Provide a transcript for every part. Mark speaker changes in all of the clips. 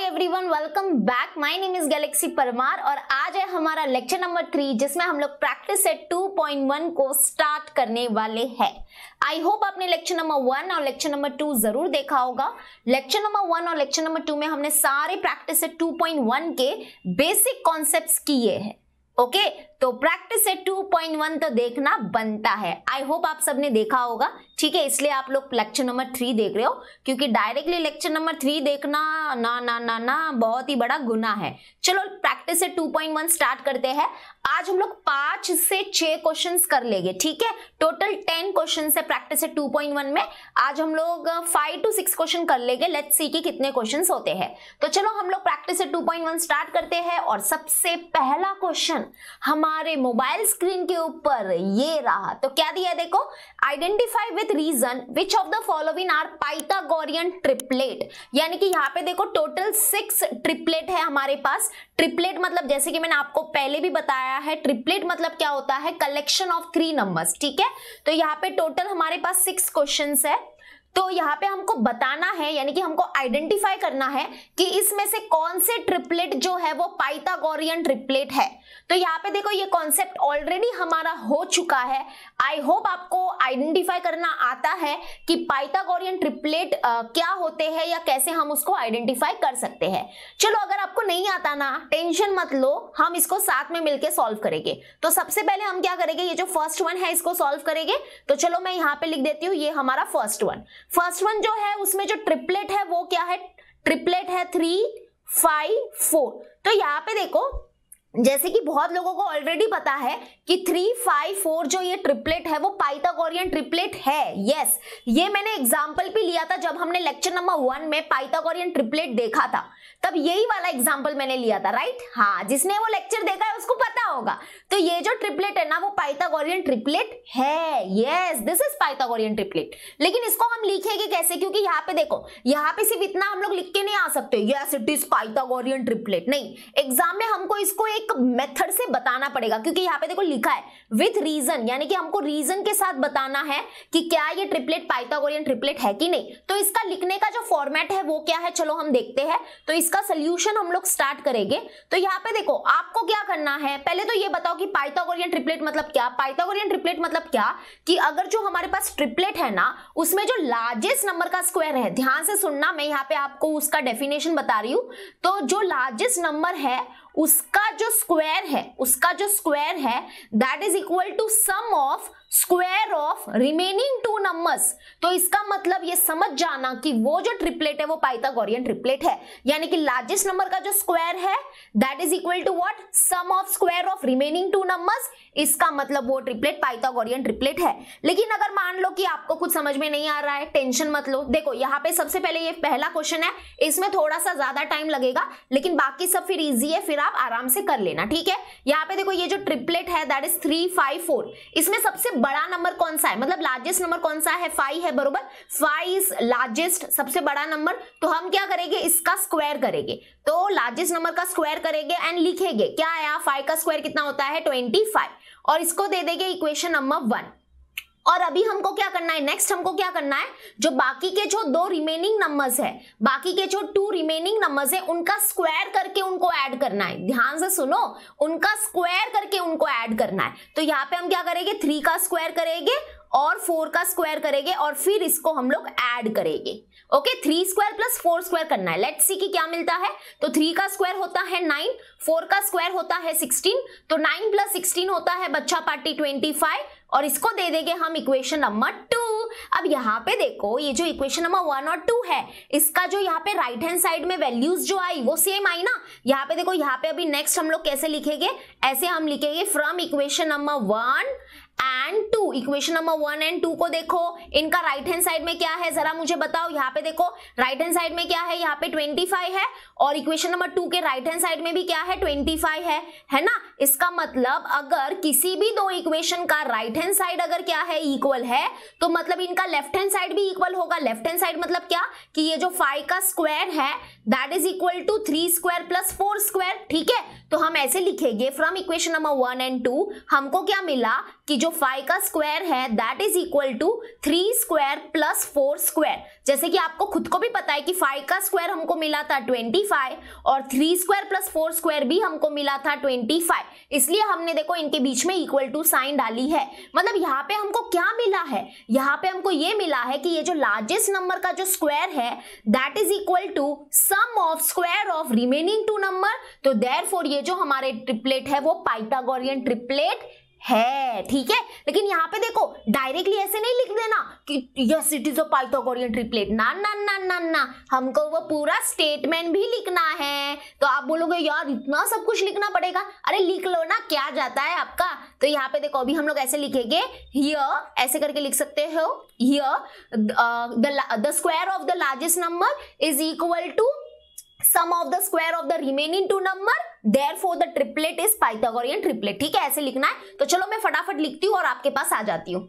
Speaker 1: High everyone welcome back my name is Galaxy Parmar और आज है हमारा लेक्चर नंबर थ्री जिसमें हम लोग practice set two point one को स्टार्ट करने वाले हैं आई होप आपने लेक्चर नंबर वन और लेक्चर नंबर टू जरूर देखा होगा लेक्चर नंबर वन और लेक्चर नंबर टू में हमने सारे practice set two point one के बेसिक कॉन्सेप्ट किए हैं ओके okay? तो प्रैक्टिस से 2.1 तो देखना बनता है आई होप आप सबने देखा होगा ठीक है इसलिए आप लोग लेक्चर नंबर थ्री देख रहे हो क्योंकि डायरेक्टली लेक्चर नंबर थ्री देखना ना ना ना ना बहुत ही बड़ा गुना है चलो प्रैक्टिस से 2.1 स्टार्ट करते हैं आज हम लोग पांच से छह क्वेश्चन कर लेंगे ठीक है टोटल टेन क्वेश्चन है प्रैक्टिस से वन में आज हम लोग फाइव टू सिक्स क्वेश्चन कर लेंगे लेट्स सी की कितने क्वेश्चन होते हैं तो चलो हम लोग प्रैक्टिस से 2.1 स्टार्ट करते हैं और सबसे पहला क्वेश्चन हमारे हमारे मोबाइल स्क्रीन के ऊपर ये रहा तो क्या दिया देखो identify with reason which of the following are Pythagorean triplet यानी कि यहाँ पे देखो टोटल सिक्स ट्रिपलेट है हमारे पास ट्रिपलेट मतलब जैसे कि मैंने आपको पहले भी बताया है ट्रिपलेट मतलब क्या होता है कलेक्शन ऑफ थ्री नंबर्स ठीक है तो यहाँ पे टोटल हमारे पास सिक्स क्वेश्चन है तो यहाँ पे हमको बताना है यानी कि हमको आइडेंटिफाई करना है कि इसमें से कौन से ट्रिपलेट जो है वो पाइथागोरियन ट्रिपलेट है तो यहाँ पे देखो ये कॉन्सेप्ट ऑलरेडी हमारा हो चुका है आई होप आपको आइडेंटिफाई करना आता है कि पाइथागोरियन ट्रिपलेट क्या होते हैं या कैसे हम उसको आइडेंटिफाई कर सकते हैं चलो अगर आपको नहीं आता ना टेंशन मत लो हम इसको साथ में मिलकर सॉल्व करेंगे तो सबसे पहले हम क्या करेंगे ये जो फर्स्ट वन है इसको सॉल्व करेंगे तो चलो मैं यहाँ पे लिख देती हूँ ये हमारा फर्स्ट वन फर्स्ट वन जो है उसमें जो ट्रिपलेट है वो क्या है ट्रिपलेट है थ्री फाइव फोर तो यहाँ पे देखो जैसे कि बहुत लोगों को ऑलरेडी पता है कि थ्री फाइव फोर जो ये ट्रिपलेट है वो पाइथागोरियन ट्रिपलेट है यस yes, ये मैंने एग्जाम्पल भी लिया था जब हमने लेक्चर नंबर वन में पाइथागोरियन ट्रिपलेट देखा था तब यही वाला एग्जाम्पल मैंने लिया था राइट हाँ जिसने वो लेक्चर देखा है उसको पता होगा तो ये जो ट्रिपलेट है ना वो पाइथागोरियन ट्रिपलेट है yes this is Pythagorean triplet लेकिन इसको हम लिखेंगे कैसे क्योंकि यहाँ पे देखो यहाँ पे सिर्फ इतना हम लोग लिख के नहीं आ सकते yes it is Pythagorean triplet नहीं एग्जाम में हमको इसको एक एक मेथड से बताना पड़ेगा क्योंकि यहाँ पे देखो लिखा है विथ रीजन यानी कि हमको रीजन के साथ बताना है कि क्या ये ट्रिपलेट पाइथागोरियन ट्रिपलेट है कि नहीं तो इसका लिखने का जो फॉर्मेट है वो क्या है चलो हम देखते हैं तो इसका सोल्यूशन हम लोग स्टार्ट करेंगे तो यहाँ पे देखो आपको क्या करना है पहले तो ये बताओ कि पाइथागोरियन ट्रिपलेट मतलब क्या पाइथागोरियन ट्रिपलेट मतलब क्या कि अगर जो हमारे पास ट्रिपलेट है ना उसमें जो लार्जेस्ट नंबर का स्क्वायर है ध्यान से सुनना मैं यहाँ पे आपको उसका डेफिनेशन बता रही हूँ तो जो लार्जेस्ट नंबर है उसका जो स्क्वायर है उसका जो स्क्वायर है that is equal to sum of square of remaining two numbers तो इसका मतलब ये समझ जाना कि वो जो ट्रिपलेट है वो पाइथागोरियन ट्रिपलेट है यानी कि लार्जेस्ट नंबर का जो स्क्वायर है that is equal to what sum of square of remaining two numbers इसका मतलब वो ट्रिपलेट पाइथागोरियन ट्रिपलेट है लेकिन अगर मान लो कि आपको कुछ समझ में नहीं आ रहा है टेंशन मत लो देखो यहाँ पे सबसे पहले ये पहला क्वेश्चन है इसमें थोड़ा सा ज्यादा टाइम लगेगा लेकिन बाकी सब फिर इजी है फिर आप आराम से कर लेना ठीक है यहाँ पे देखो ये जो ट्रिपलेट है that is three five four इसमें सबसे बड़ा नंबर कौन सा है मतलब लार्जेस्ट नंबर कौन सा है फाइव है बरोबर फाइव इज लार्जेस्ट सबसे बड़ा नंबर तो हम क्या करेंगे इसका स्क्वायर करेंगे तो लार्जेस्ट नंबर का स्क्वायर करेंगे एंड लिखेंगे क्या आया फाइव का स्क्वायर कितना होता है ट्वेंटी फाइव और इसको दे देंगे इक्वेशन नंबर वन और अभी हमको क्या करना है नेक्स्ट हमको क्या करना है जो बाकी के जो दो रिमेनिंग नंबर्स है बाकी के जो टू रिमेनिंग नंबर्स है उनका स्क्वायर करके उनको ऐड करना है ध्यान से सुनो उनका स्क्वायर करके उनको ऐड करना है तो यहाँ पे हम क्या करेंगे थ्री का स्क्वायर करेंगे और फोर का स्क्वायर करेंगे और फिर इसको हम लोग ऐड करेंगे okay three square plus four square करना है लेट्स सी कि क्या मिलता है तो थ्री का स्क्वायर होता है नाइन फोर का स्क्वायर होता है सिक्सटीन तो नाइन प्लस सिक्सटीन होता है बच्चा पार्टी ट्वेंटी फाइव और इसको दे देंगे हम इक्वेशन नंबर टू अब यहाँ पे देखो ये जो इक्वेशन नंबर वन और टू है इसका जो यहाँ पे राइट हैंड साइड में वैल्यूज जो आई वो सेम आई ना यहाँ पे देखो यहाँ पे अभी नेक्स्ट हम लोग कैसे लिखेंगे ऐसे हम लिखेंगे from equation number one and two equation number one and two को देखो इनका राइट हैंड साइड में क्या है जरा मुझे बताओ यहाँ पे देखो राइट हैंड साइड में क्या है यहाँ पे ट्वेंटी फाइव है और इक्वेशन नंबर टू के राइट हैंड साइड में भी क्या है ट्वेंटी फाइव है है ना इसका मतलब अगर किसी भी दो इक्वेशन का राइट हैंड साइड अगर क्या है इक्वल है तो मतलब इनका लेफ्ट हैंड साइड भी इक्वल होगा लेफ्ट हैंड साइड मतलब क्या कि ये जो फाइव का स्क्वायर है that is equal to three square plus four square ठीक है तो हम ऐसे लिखेंगे from equation number one and two हमको क्या मिला कि जो फाइव का स्क्वायर है that is equal to three square plus four square जैसे कि आपको खुद को भी पता है कि फाइव का स्क्वायर हमको मिला था ट्वेंटी फाइव और three square plus four square भी हमको मिला था ट्वेंटी फाइव इसलिए हमने देखो इनके बीच में इक्वल टू साइन डाली है मतलब यहाँ पे हमको क्या मिला है यहाँ पे हमको ये मिला है कि ये जो लार्जेस्ट नंबर का जो स्क्वायर है that is equal to sum of square of remaining two number तो देर ये जो हमारे ट्रिपलेट है वो पाइटागोरियन ट्रिपलेट है ठीक है लेकिन यहाँ पे देखो डायरेक्टली ऐसे नहीं लिख देना कि yes it is a Pythagorean triplet ना ना ना ना ना हमको वो पूरा स्टेटमेंट भी लिखना है तो आप बोलोगे यार इतना सब कुछ लिखना पड़ेगा अरे लिख लो ना क्या जाता है आपका तो यहाँ पे देखो अभी हम लोग ऐसे लिखेंगे हियर ऐसे करके लिख सकते हो here the square of the largest number is equal to sum of the square of the remaining two number therefore the triplet is Pythagorean triplet ठीक है ऐसे लिखना है तो चलो मैं फटाफट लिखती हूँ और आपके पास आ जाती हूँ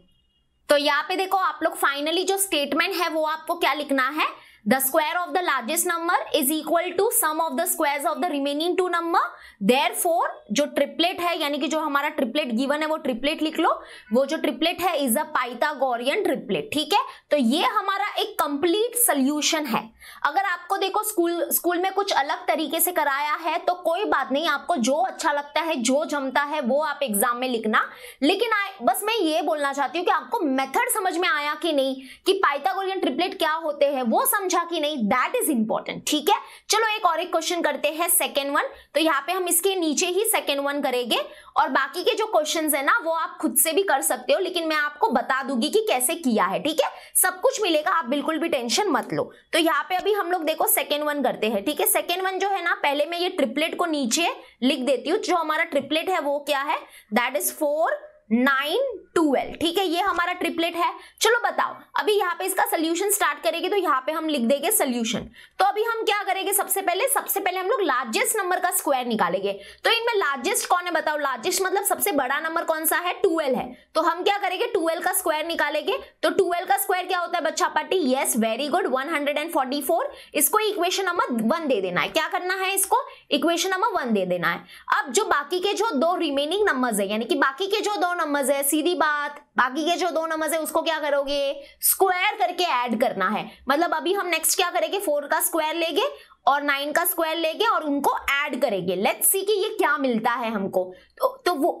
Speaker 1: तो यहाँ पे देखो आप लोग फाइनली जो स्टेटमेंट है वो आपको क्या लिखना है the square of the largest number is equal to sum of the squares of the remaining two number therefore जो ट्रिपलेट है यानी कि जो हमारा ट्रिपलेट गिवन है वो ट्रिपलेट लिख लो वो जो ट्रिपलेट है इज अ पाइथागोरियन ट्रिपलेट ठीक है तो ये हमारा एक कंप्लीट सोल्यूशन है अगर आपको देखो स्कूल स्कूल में कुछ अलग तरीके से कराया है तो कोई बात नहीं आपको जो अच्छा लगता है जो जमता है वो आप एग्जाम में लिखना लेकिन आ, बस मैं ये बोलना चाहती हूँ कि आपको मेथड समझ में आया कि नहीं कि पाइथागोरियन ट्रिपलेट क्या होते हैं वो समझ समझा कि नहीं दैट इज इंपॉर्टेंट ठीक है चलो एक और एक क्वेश्चन करते हैं सेकेंड वन तो यहाँ पे हम इसके नीचे ही सेकेंड वन करेंगे और बाकी के जो क्वेश्चन है ना वो आप खुद से भी कर सकते हो लेकिन मैं आपको बता दूंगी कि कैसे किया है ठीक है सब कुछ मिलेगा आप बिल्कुल भी टेंशन मत लो तो यहाँ पे अभी हम लोग देखो सेकेंड वन करते हैं ठीक है सेकेंड वन जो है ना पहले मैं ये ट्रिपलेट को नीचे लिख देती हूँ जो हमारा ट्रिपलेट है वो क्या है that is four nine twelve ठीक है ये हमारा ट्रिपलेट है चलो बताओ अभी यहाँ पे इसका सोल्यूशन स्टार्ट करेंगे तो यहाँ पे हम लिख देंगे सोल्यूशन तो अभी हम क्या करेंगे सबसे पहले सबसे पहले हम लोग लार्जेस्ट नंबर का स्क्वायर निकालेंगे तो इनमें लार्जेस्ट कौन है बताओ लार्जेस्ट मतलब सबसे बड़ा नंबर कौन सा है ट्वेल्व है तो हम क्या करेंगे ट्वेल्व का स्क्वायर निकालेंगे तो ट्वेल्व का स्क्वायर क्या होता है बच्चा party yes very good one इसको इक्वेशन नंबर वन दे देना है क्या करना है इसको इक्वेशन नंबर वन दे देना है अब जो बाकी के जो दो रिमेनिंग नंबर है यानी कि बाकी के जो दो नंबर्स है सीधी बात बाकी के जो दो नंबर्स है उसको क्या करोगे स्क्वायर करके ऐड करना है मतलब अभी हम नेक्स्ट क्या करेंगे फोर का स्क्वायर लेंगे और नाइन का स्क्वायर लेंगे और उनको ऐड करेंगे लेट्स सी कि ये क्या मिलता है हमको तो, तो वो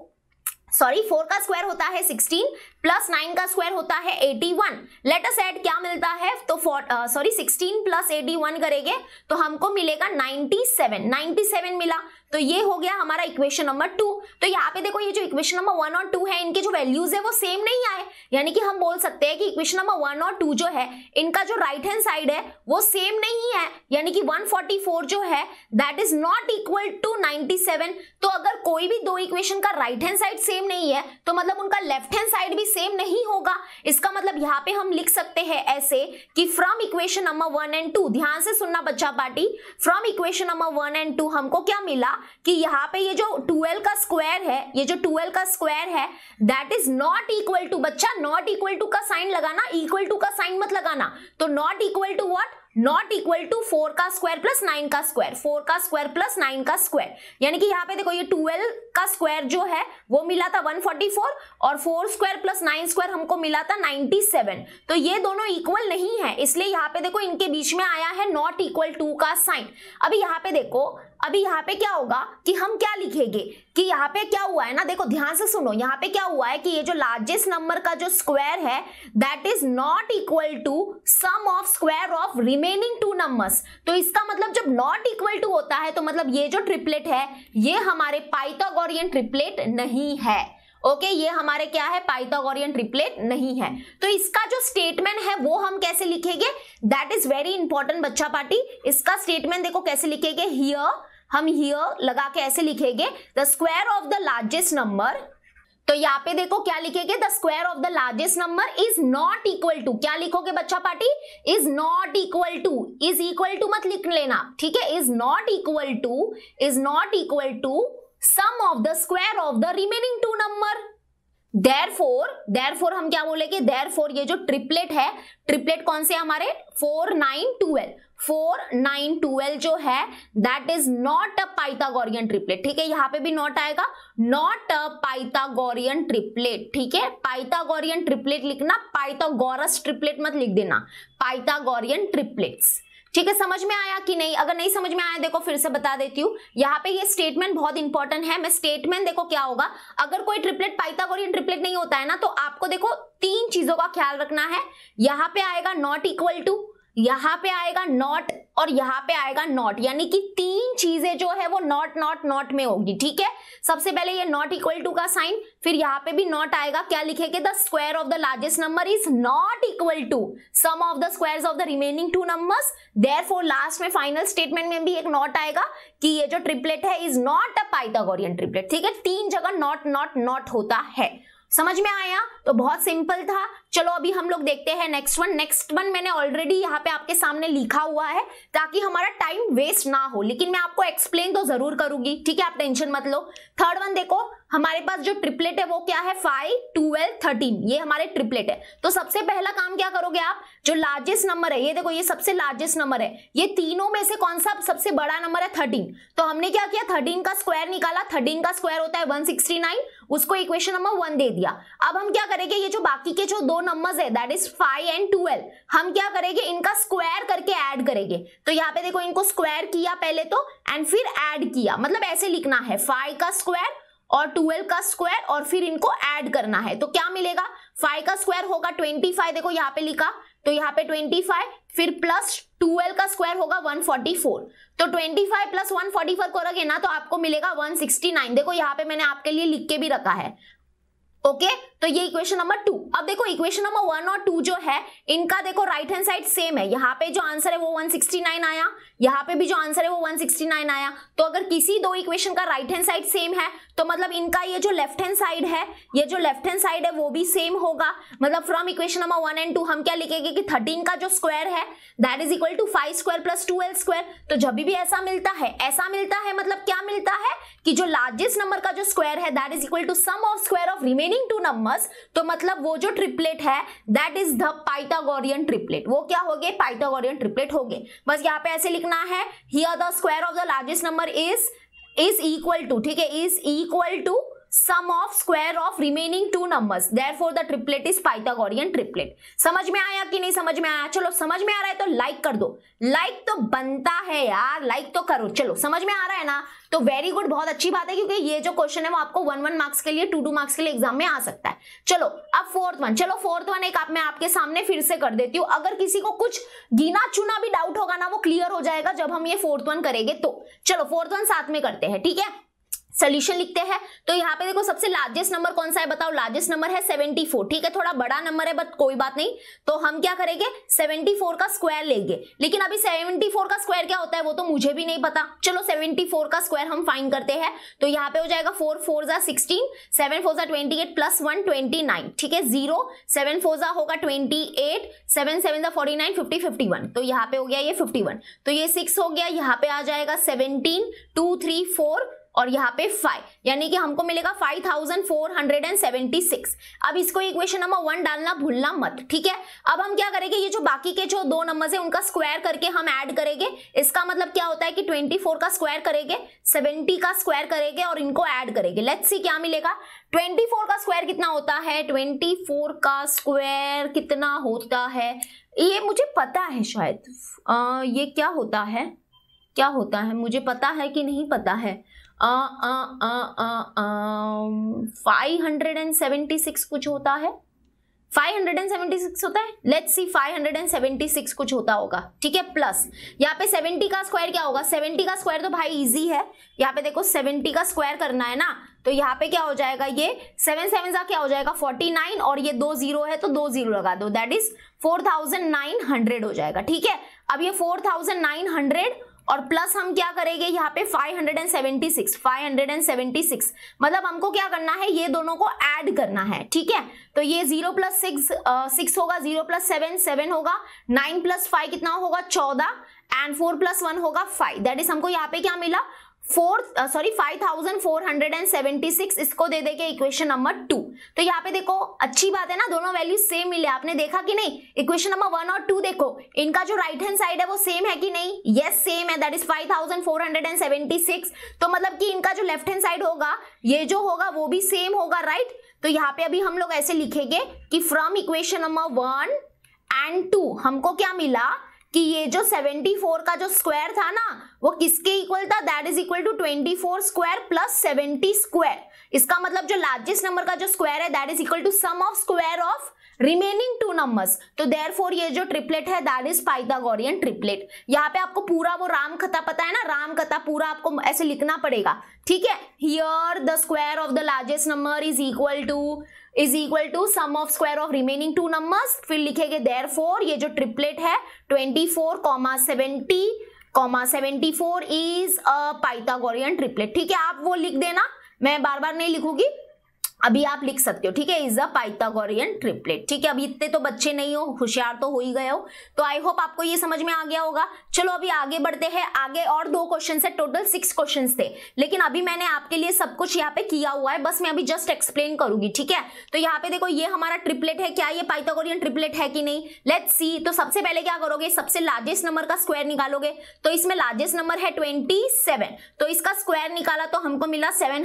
Speaker 1: सॉरी फोर का स्क्वायर होता है सिक्सटीन प्लस नाइन का स्क्वायर होता है eighty one let us add क्या मिलता है तो sorry sixteen plus eighty one करेंगे तो हमको मिलेगा नाइनटी सेवन नाइनटी सेवन मिला तो ये हो गया हमारा इक्वेशन नंबर टू तो यहाँ पे देखो ये जो इक्वेशन नंबर वन और टू है इनके जो वैल्यूज है वो सेम नहीं आए यानी कि हम बोल सकते हैं कि इक्वेशन नंबर वन और टू जो है इनका जो राइट हैंड साइड है वो सेम नहीं है यानी कि 144 जो है that is not equal to 97 तो अगर कोई भी दो इक्वेशन का राइट हैंड साइड सेम नहीं है तो मतलब उनका लेफ्ट हैंड साइड भी सेम नहीं होगा इसका मतलब यहाँ पे हम लिख सकते हैं ऐसे कि from equation number one and two ध्यान से सुनना बच्चा party from equation number one and two हमको क्या मिला कि यहाँ पे ये जो 12 का स्क्वायर है ये जो 12 का स्क्वायर है that is not equal to बच्चा नॉट इक्वल टू का साइन लगाना इक्वल टू का साइन मत लगाना तो not equal to what not equal to four का स्क्वायर प्लस नाइन का स्क्वायर फोर का स्क्वायर प्लस नाइन का स्क्वायर यानी कि यहाँ पे देखो ये ट्वेल्व का स्क्वायर जो है वो मिला था वन फोर्टी फोर और four square plus nine square हमको मिला था नाइनटी सेवन तो ये दोनों इक्वल नहीं है इसलिए यहाँ पे देखो इनके बीच में आया है नॉट इक्वल टू का साइन अभी यहाँ पे देखो अभी यहाँ पे क्या होगा कि हम क्या लिखेंगे कि यहाँ पे क्या हुआ है ना देखो ध्यान से सुनो यहाँ पे क्या हुआ है कि ये जो लार्जेस्ट नंबर का जो स्क्वायर है that is not equal to sum of square of remaining two numbers तो इसका मतलब जब नॉट इक्वल टू होता है तो मतलब ये जो ट्रिपलेट है ये हमारे पाइथागोरियन ट्रिपलेट नहीं है ओके okay, ये हमारे क्या है पाइथागोरियन ट्रिपलेट नहीं है तो इसका जो स्टेटमेंट है वो हम कैसे लिखेंगे दैट इज वेरी इंपॉर्टेंट बच्चा पार्टी इसका स्टेटमेंट देखो कैसे लिखेंगे हियर हम हियर लगा के ऐसे लिखेंगे the square of the largest number तो यहाँ पे देखो क्या लिखेंगे the square of the largest number is not equal to क्या लिखोगे बच्चा party is not equal to is equal to मत लिख लेना ठीक है is not equal to is not equal to sum of the square of the remaining two number therefore हम क्या बोलेंगे देर ये जो ट्रिपलेट है ट्रिपलेट कौन से हमारे four nine twelve four nine twelve जो है that is not a Pythagorean triplet ठीक है यहाँ पे भी नॉट आएगा नॉट अ पाइथागोरियन ट्रिपलेट ठीक है पाइथागोरियन ट्रिपलेट लिखना पाइथागोरस ट्रिपलेट मत लिख देना पाइथागोरियन ट्रिपलेट्स ठीक है समझ में आया कि नहीं अगर नहीं समझ में आया देखो फिर से बता देती हूँ यहाँ पे ये स्टेटमेंट बहुत इंपॉर्टेंट है मैं स्टेटमेंट देखो क्या होगा अगर कोई ट्रिपलेट पाइथागोरियन ट्रिपलेट नहीं होता है ना तो आपको देखो तीन चीजों का ख्याल रखना है यहाँ पे आएगा नॉट इक्वल टू यहां पे आएगा नॉट और यहां पे आएगा नॉट यानी कि तीन चीजें जो है वो नॉट नॉट नॉट में होगी ठीक है सबसे पहले ये नॉट इक्वल टू का साइन फिर यहां पे भी नॉट आएगा क्या लिखेंगे the square of the largest number is not equal to sum of the squares of the remaining two numbers therefore last में फाइनल स्टेटमेंट में भी एक नॉट आएगा कि ये जो ट्रिपलेट है is not a Pythagorean triplet ठीक है तीन जगह नॉट नॉट नॉट होता है समझ में आया तो बहुत सिंपल था चलो अभी हम लोग देखते हैं नेक्स्ट वन नेक्स्ट वन मैंने ऑलरेडी यहाँ पे आपके सामने लिखा हुआ है ताकि हमारा टाइम वेस्ट ना हो लेकिन मैं आपको एक्सप्लेन तो जरूर करूंगी ठीक है आप टेंशन मत लो थर्ड वन देखो हमारे पास जो ट्रिपलेट है वो क्या है फाइव ट्वेल्व थर्टीन ये हमारे ट्रिपलेट है तो सबसे पहला काम क्या करोगे आप जो लार्जेस्ट नंबर है ये देखो ये सबसे लार्जेस्ट नंबर है ये तीनों में से कौन सा सबसे बड़ा नंबर है थर्टीन तो हमने क्या किया थर्टीन का स्क्वायर निकाला थर्टीन का स्क्वायर होता है वन सिक्सटी नाइन उसको इक्वेशन नंबर वन दे दिया अब हम क्या करेंगे ये जो बाकी के जो दो नंबर्स है that is five and twelve हम क्या करेंगे इनका स्क्वायर करके ऐड करेंगे तो यहाँ पे देखो इनको स्क्वायर किया पहले तो एंड फिर ऐड किया मतलब ऐसे लिखना है फाइव का स्क्वायर और ट्वेल्व का स्क्वायर और फिर इनको ऐड करना है तो क्या मिलेगा फाइव का स्क्वायर होगा ट्वेंटी देखो यहाँ पे लिखा तो यहाँ पे 25 फिर प्लस 12 का स्क्वायर होगा 144 तो 25 प्लस 144 करोगे ना तो आपको मिलेगा 169 देखो यहाँ पे मैंने आपके लिए लिख के भी रखा है ओके okay? तो ये इक्वेशन नंबर टू अब देखो इक्वेशन नंबर वन और टू जो है इनका देखो राइट हैंड साइड सेम है यहाँ पे जो आंसर है वो 169 आया यहाँ पे भी जो आंसर है वो 169 आया तो अगर किसी दो इक्वेशन का राइट हैंड साइड सेम है तो मतलब इनका ये जो लेफ्ट हैंड साइड है ये जो लेफ्ट हैंड साइड है वो भी सेम होगा मतलब from equation number one and two हम क्या लिखेंगे कि थर्टीन का जो स्क्वायर है that is equal to five square plus twelve square तो जब भी ऐसा मिलता है ऐसा मिलता है मतलब क्या मिलता है कि जो लार्जेस्ट नंबर का जो स्क्वायर है that is equal to sum of square of remaining two number इनोमस तो मतलब वो जो ट्रिपलेट है that is the Pythagorean triplet वो क्या हो गए पाइटागोरियन ट्रिपलेट हो गए बस यहाँ पे ऐसे लिखना है here the square of the largest number is is equal to ठीक है is equal to sum of square of remaining two numbers therefore the triplet is Pythagorean triplet समझ में आया कि नहीं समझ में आया चलो समझ में आ रहा है तो लाइक कर दो लाइक तो बनता है यार लाइक तो करो चलो समझ में आ रहा है ना तो वेरी गुड बहुत अच्छी बात है क्योंकि ये जो क्वेश्चन है वो आपको वन वन मार्क्स के लिए टू टू मार्क्स के लिए एग्जाम में आ सकता है चलो अब फोर्थ वन चलो फोर्थ वन एक आप मैं आपके सामने फिर से कर देती हूँ अगर किसी को कुछ गिना चुना भी डाउट होगा ना वो क्लियर हो जाएगा जब हम ये फोर्थ वन करेंगे तो चलो फोर्थ वन साथ में करते हैं ठीक है सोल्यूशन लिखते हैं तो यहाँ पे देखो सबसे लार्जेस्ट नंबर कौन सा है बताओ लार्जेस्ट नंबर है 74 ठीक है थोड़ा बड़ा नंबर है बट कोई बात नहीं तो हम क्या करेंगे 74 का स्क्वायर लेंगे लेकिन अभी 74 का स्क्वायर क्या होता है वो तो मुझे भी नहीं पता चलो 74 का स्क्वायर हम फाइन करते हैं तो यहाँ पे हो जाएगा फोर फोर जा सिक्सटीन सेवन फोर जा twenty eight plus one twenty nine ठीक है जीरो सेवन फोर जा होगा ट्वेंटी एट सेवन सेवन जा forty nine fifty fifty one तो यहाँ पे हो गया ये फिफ्टी वन तो ये सिक्स हो गया यहाँ पे आ जाएगा सेवनटीन टू थ्री फोर और यहाँ पे फाइव यानी कि हमको मिलेगा five thousand four hundred and seventy six अब इसको इक्वेशन नंबर वन डालना भूलना मत ठीक है अब हम क्या करेंगे ये जो बाकी के जो दो नंबर है उनका स्क्वायर करके हम ऐड करेंगे इसका मतलब क्या होता है कि ट्वेंटी फोर का स्क्वायर करेंगे सेवेंटी का स्क्वायर करेंगे और इनको ऐड करेंगे लेट्स सी क्या मिलेगा ट्वेंटी फोर का स्क्वायर कितना होता है ट्वेंटी फोर का स्क्वायर कितना होता है ये मुझे पता है शायद आ, ये क्या होता है क्या होता है मुझे पता है कि नहीं पता है five hundred and seventy six कुछ होता है five hundred and seventy six होता है let's see five hundred and seventy six कुछ होता होगा ठीक है प्लस यहाँ पे सेवेंटी का स्क्वायर क्या होगा सेवेंटी का स्क्वायर तो भाई इजी है यहाँ पे देखो सेवेंटी का स्क्वायर करना है ना तो यहाँ पे क्या हो जाएगा ये सेवन सेवन का क्या हो जाएगा फोर्टी नाइन और ये दो जीरो है तो दो जीरो लगा दो that is four thousand nine hundred हो जाएगा ठीक है अब ये फोर थाउजेंड नाइन हंड्रेड और प्लस हम क्या करेंगे यहाँ पे 576 576 मतलब हमको क्या करना है ये दोनों को ऐड करना है ठीक है तो ये जीरो प्लस सिक्स सिक्स होगा जीरो प्लस सेवन सेवन होगा नाइन प्लस फाइव कितना होगा चौदह एंड फोर प्लस वन होगा फाइव दैट इज हमको यहाँ पे क्या मिला four sorry five thousand four hundred and seventy six इसको दे देंगे इक्वेशन नंबर टू तो यहाँ पे देखो अच्छी बात है ना दोनों वैल्यू सेम मिले आपने देखा कि नहीं इक्वेशन नंबर वन और टू देखो इनका जो राइट हैंड साइड है वो सेम है कि नहीं यस yes, सेम है that is five thousand four hundred and seventy six तो मतलब कि इनका जो लेफ्ट हैंड साइड होगा ये जो होगा वो भी सेम होगा राइट right? तो यहाँ पे अभी हम लोग ऐसे लिखेंगे कि from equation number one and two हमको क्या मिला कि ये जो 74 का जो स्क्वायर था ना वो किसके इक्वल था that is equal to 24 square plus 70 square इसका मतलब जो लार्जेस्ट नंबर का जो स्क्वायर है that is equal to sum of square of remaining two numbers तो देर फोर ये जो ट्रिपलेट है दैट इज पाइथागोरियन ट्रिपलेट यहाँ पे आपको पूरा वो राम कथा पता है ना राम कथा पूरा आपको ऐसे लिखना पड़ेगा ठीक है here the square of the largest number is equal to is equal to sum of square of remaining two numbers फिर लिखेंगे देर फोर ये जो ट्रिपलेट है twenty four comma seventy comma seventy four is Pythagorean triplet ठीक है आप वो लिख देना मैं बार बार नहीं लिखूंगी अभी आप लिख सकते हो ठीक है इज अ पाइथागोरियन ट्रिपलेट ठीक है अभी इतने तो बच्चे नहीं हो होशियार तो हो ही गए हो तो आई होप आपको ये समझ में आ गया होगा चलो अभी आगे बढ़ते हैं आगे और दो क्वेश्चन है टोटल सिक्स क्वेश्चन थे लेकिन अभी मैंने आपके लिए सब कुछ यहाँ पे किया हुआ है बस मैं अभी जस्ट एक्सप्लेन करूंगी ठीक है तो यहाँ पे देखो ये हमारा ट्रिपलेट है क्या ये पाइथागोरियन ट्रिपलेट है कि नहीं लेट सी तो सबसे पहले क्या करोगे सबसे लार्जेस्ट नंबर का स्क्वायर निकालोगे तो इसमें लार्जेस्ट नंबर है ट्वेंटी तो इसका स्क्वायर निकाला तो हमको मिला सेवन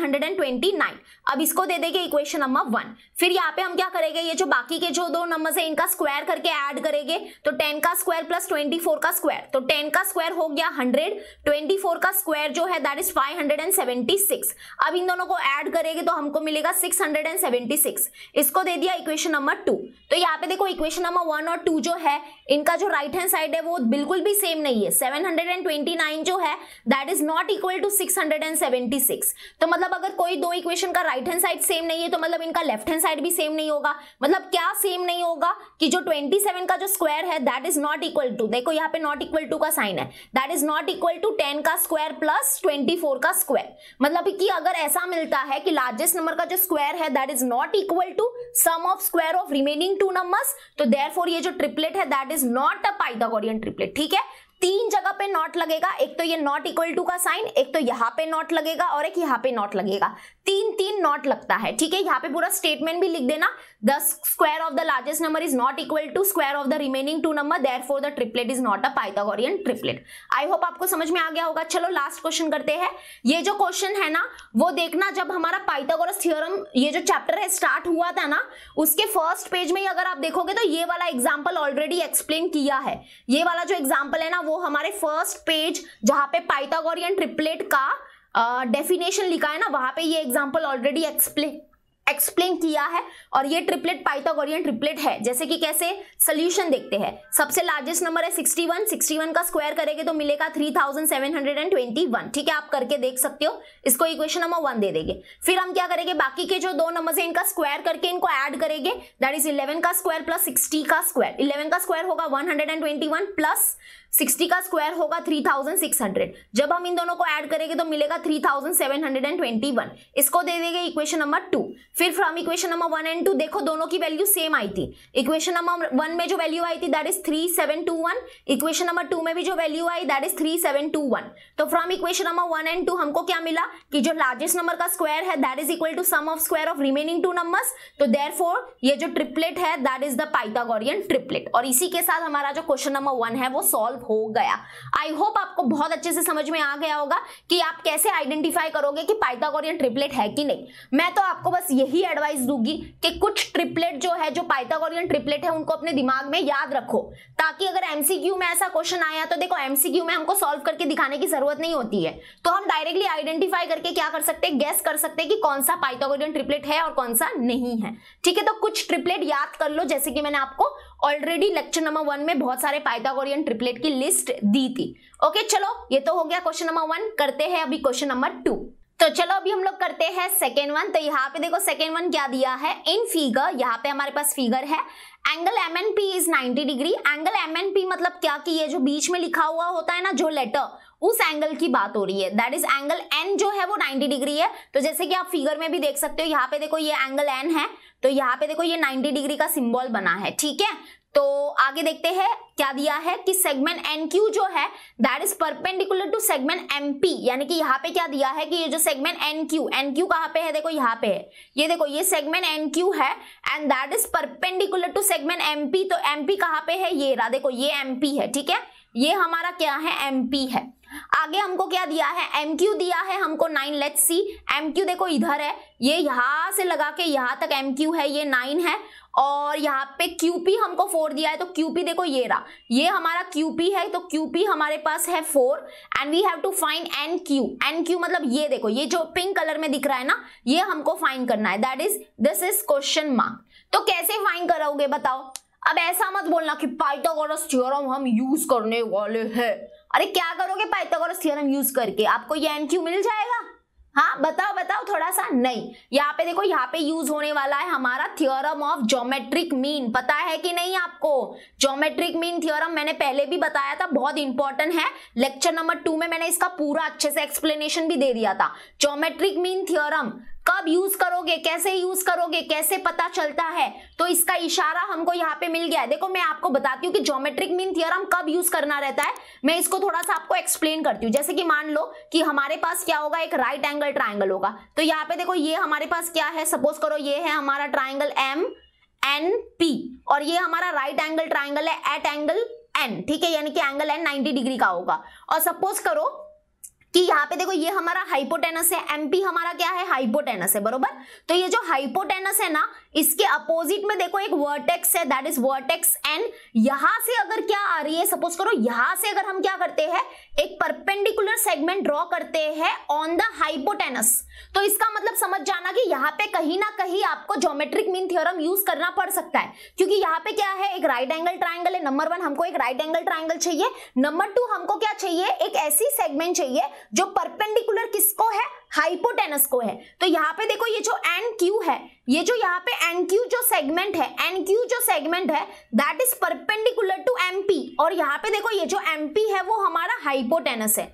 Speaker 1: अब इसको दे देगी इक्वेशन नंबर वन फिर यहाँ पे हम क्या करेंगे ये जो बाकी के जो दो नंबर है इनका स्क्वायर करके ऐड करेंगे तो टेन का स्क्वायर प्लस ट्वेंटी फोर का स्क्वायर तो टेन का स्क्वायर हो गया हंड्रेड ट्वेंटी फोर का स्क्वायर जो है that is five hundred and seventy six अब इन दोनों को ऐड करेंगे तो हमको मिलेगा six hundred and seventy six इसको दे दिया इक्वेशन नंबर टू तो यहाँ पे देखो इक्वेशन नंबर वन और टू जो है इनका जो राइट हैंड साइड है वो बिल्कुल भी सेम नहीं है seven hundred and twenty nine जो है that is not equal to six hundred and seventy six तो मतलब अगर कोई दो इक्वेशन का राइट हैंड साइड सेम नहीं नहीं है तो मतलब इनका लेफ्ट हैंड साइड भी सेम नहीं होगा मतलब क्या सेम नहीं होगा कि जो 27 का जो स्क्वायर है that is not equal to देखो यहाँ पे नॉट इक्वल टू का साइन है that is not equal to 10 का स्क्वायर प्लस 24 का स्क्वायर मतलब कि अगर ऐसा मिलता है कि लार्जेस्ट नंबर का जो स्क्वायर है that is not equal to sum of square of remaining two numbers तो देयरफॉर ये जो ट्रिपलेट है that is not a Pythagorean triplet ठीक है तीन जगह पे नॉट लगेगा एक तो ये नॉट इक्वल टू का साइन एक तो यहाँ पे नॉट लगेगा और एक यहाँ पे नॉट लगेगा तीन तीन नॉट लगता है ठीक है यहाँ पे पूरा स्टेटमेंट भी लिख देना the square of the largest number is not equal to square of the remaining two number therefore the triplet is not a Pythagorean triplet I hope आपको समझ में आ गया होगा चलो लास्ट क्वेश्चन करते हैं ये जो क्वेश्चन है ना वो देखना जब हमारा पाइथागोरस थियोरम ये जो चैप्टर है स्टार्ट हुआ था ना उसके फर्स्ट पेज में ही अगर आप देखोगे तो ये वाला एग्जाम्पल ऑलरेडी एक्सप्लेन किया है ये वाला जो एग्जाम्पल है ना वो हमारे फर्स्ट पेज जहां पे पाइथागोरियन ट्रिपलेट का डेफिनेशन लिखा है ना वहां पे ये एग्जांपल ऑलरेडी एक्सप्लेन एक्सप्लेन किया है और ये ट्रिपलेट पाइथागोरियन ट्रिपलेट है जैसे कि कैसे सोल्यूशन देखते हैं सबसे लार्जेस्ट नंबर है 61 61 का स्क्वायर करेंगे तो मिलेगा 3721 ठीक है आप करके देख सकते हो इसको इक्वेशन नंबर वन दे देंगे फिर हम क्या करेंगे बाकी के जो दो नंबर है इनका स्क्वायर करके इनको ऐड करेंगे दैट इज इलेवन का स्क्वायर प्लस सिक्सटी का स्क्वायर इलेवन का स्क्वायर होगा वन प्लस 60 का स्क्वायर होगा 3600 जब हम इन दोनों को ऐड करेंगे तो मिलेगा 3721 इसको दे देंगे इक्वेशन नंबर टू फिर from equation number one and two देखो दोनों की वैल्यू सेम आई थी इक्वेशन नंबर वन में जो वैल्यू आई थी that is 3721 equation number two में भी जो वैल्यू आई दैट इज 3721 तो from equation number one and two हमको क्या मिला कि जो लार्जेस्ट नंबर का स्क्वायर है that is equal to sum of square of remaining two numbers तो देयरफॉर ये जो ट्रिपलेट है that is the Pythagorean triplet और इसी के साथ हमारा जो क्वेश्चन नंबर वन है वो सॉल्व सॉल्व हो गया आई होप आपको बहुत अच्छे से समझ में आ गया होगा कि आप कैसे आइडेंटिफाई करोगे कि पाइथागोरियन ट्रिपलेट है कि नहीं मैं तो आपको बस यही एडवाइस दूंगी कि कुछ ट्रिपलेट जो है जो पाइथागोरियन ट्रिपलेट है उनको अपने दिमाग में याद रखो ताकि अगर एमसीक्यू में ऐसा क्वेश्चन आया तो देखो एमसीक्यू में हमको सॉल्व करके दिखाने की जरूरत नहीं होती है तो हम डायरेक्टली आइडेंटिफाई करके क्या कर सकते हैं गैस कर सकते हैं कि कौन सा पाइथागोरियन ट्रिपलेट है और कौन सा नहीं है ठीक है तो कुछ ट्रिपलेट याद कर लो जैसे कि मैंने आपको ऑलरेडी लेक्चर नंबर वन में बहुत सारे पाइथागोरियन ट्रिपलेट की लिस्ट दी थी ओके चलो ये तो हो गया क्वेश्चन नंबर वन करते हैं अभी क्वेश्चन नंबर टू तो चलो अभी हम लोग करते हैं सेकेंड वन तो यहाँ पे देखो सेकेंड वन क्या दिया है इन फिगर यहाँ पे हमारे पास फिगर है angle M N P is ninety degree angle M N P मतलब क्या कि ये जो बीच में लिखा हुआ होता है ना जो लेटर उस एंगल की बात हो रही है दैट इज एंगल एन जो है वो नाइनटी डिग्री है तो जैसे कि आप फिगर में भी देख सकते हो यहाँ पे देखो ये एंगल एन है तो यहाँ पे देखो ये 90 डिग्री का सिंबल बना है ठीक है तो आगे देखते हैं क्या दिया है कि सेगमेंट एन क्यू जो है that is perpendicular to segment M P यानी कि यहाँ पे क्या दिया है कि ये जो segment N Q N Q कहाँ पे है देखो यहाँ पे है ये देखो ये सेगमेंट एन क्यू है and that is perpendicular to segment M P तो एम पी कहाँ पे है ये रहा देखो ये एम पी है ठीक है ये हमारा क्या है एम पी है आगे हमको क्या दिया है एम क्यू दिया है हमको nine let see M Q देखो इधर है ये यहां से लगा के यहां तक क्यू है ये नाइन है और यहाँ पे क्यूपी हमको फोर दिया है तो क्यूपी देखो ये रहा ये हमारा क्यूपी है तो क्यूपी हमारे पास है four and we have to find N Q N Q मतलब ये देखो ये जो पिंक कलर में दिख रहा है ना ये हमको फाइंड करना है that is this is question mark तो कैसे फाइंड करोगे बताओ अब ऐसा मत बोलना कि पाइथागोरस थ्योरम हम यूज करने वाले हैं अरे क्या करोगे पाइथागोरस थ्योरम यूज करके आपको ये एन क्यू मिल जाएगा हाँ बताओ बताओ थोड़ा सा नहीं यहाँ पे देखो यहाँ पे यूज होने वाला है हमारा थ्योरम ऑफ ज्योमेट्रिक मीन पता है कि नहीं आपको ज्योमेट्रिक मीन थ्योरम मैंने पहले भी बताया था बहुत इंपॉर्टेंट है लेक्चर नंबर टू में मैंने इसका पूरा अच्छे से एक्सप्लेनेशन भी दे दिया था ज्योमेट्रिक मीन थ्योरम कब यूज करोगे कैसे यूज करोगे कैसे पता चलता है तो इसका इशारा हमको यहाँ पे मिल गया है देखो मैं आपको बताती हूँ कि ज्योमेट्रिक मीन थियरम कब यूज करना रहता है मैं इसको थोड़ा सा आपको एक्सप्लेन करती हूँ जैसे कि मान लो कि हमारे पास क्या होगा एक राइट एंगल ट्राइंगल होगा तो यहाँ पे देखो ये हमारे पास क्या है सपोज करो ये है हमारा ट्राइंगल एम एन पी और ये हमारा राइट एंगल ट्राइंगल है एट एंगल एन ठीक है यानी कि एंगल एन 90 डिग्री का होगा और सपोज करो कि यहाँ पे देखो ये हमारा हाइपोटेनस है एमपी हमारा क्या है हाइपोटेनस है बरोबर तो ये जो हाइपोटेनस है ना इसके अपोजिट में देखो एक वर्टेक्स है दैट इज वर्टेक्स एन यहां से अगर क्या आ रही है सपोज करो यहां से अगर हम क्या करते हैं एक परपेंडिकुलर सेगमेंट ड्रॉ करते हैं ऑन द हाइपोटेनस तो इसका मतलब समझ जाना कि यहाँ पे कहीं ना कहीं आपको ज्योमेट्रिक मीन थ्योरम यूज करना पड़ सकता है क्योंकि यहाँ पे क्या है एक राइट एंगल ट्राइंगल है नंबर वन हमको एक राइट एंगल ट्राइंगल चाहिए नंबर टू हमको क्या चाहिए एक ऐसी सेगमेंट चाहिए जो परपेंडिकुलर किसको है हाइपोटेनस को है तो यहाँ पे देखो ये जो एन क्यू है ये जो यहाँ पे एन क्यू जो सेगमेंट है एन क्यू जो सेगमेंट है that is perpendicular to M P और यहाँ पे देखो ये जो एम पी है वो हमारा हाइपोटेनस है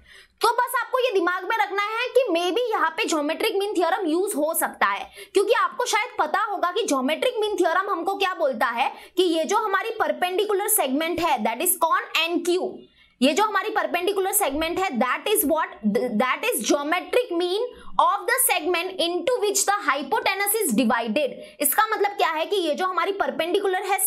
Speaker 1: तो बस आपको ये दिमाग में रखना है कि मे बी यहाँ पे ज्योमेट्रिक मीन थियोरम यूज हो सकता है क्योंकि आपको शायद पता होगा कि ज्योमेट्रिक मीन थियोरम हमको क्या बोलता है कि ये जो हमारी परपेंडिकुलर सेगमेंट है that is con N Q ये जो हमारी परपेंडिकुलर सेगमेंट है that is what that is geometric mean of the segment to which the hypotenuse is divided इसका मतलब क्या है कि ये जो हमारी परपेंडिकुलर है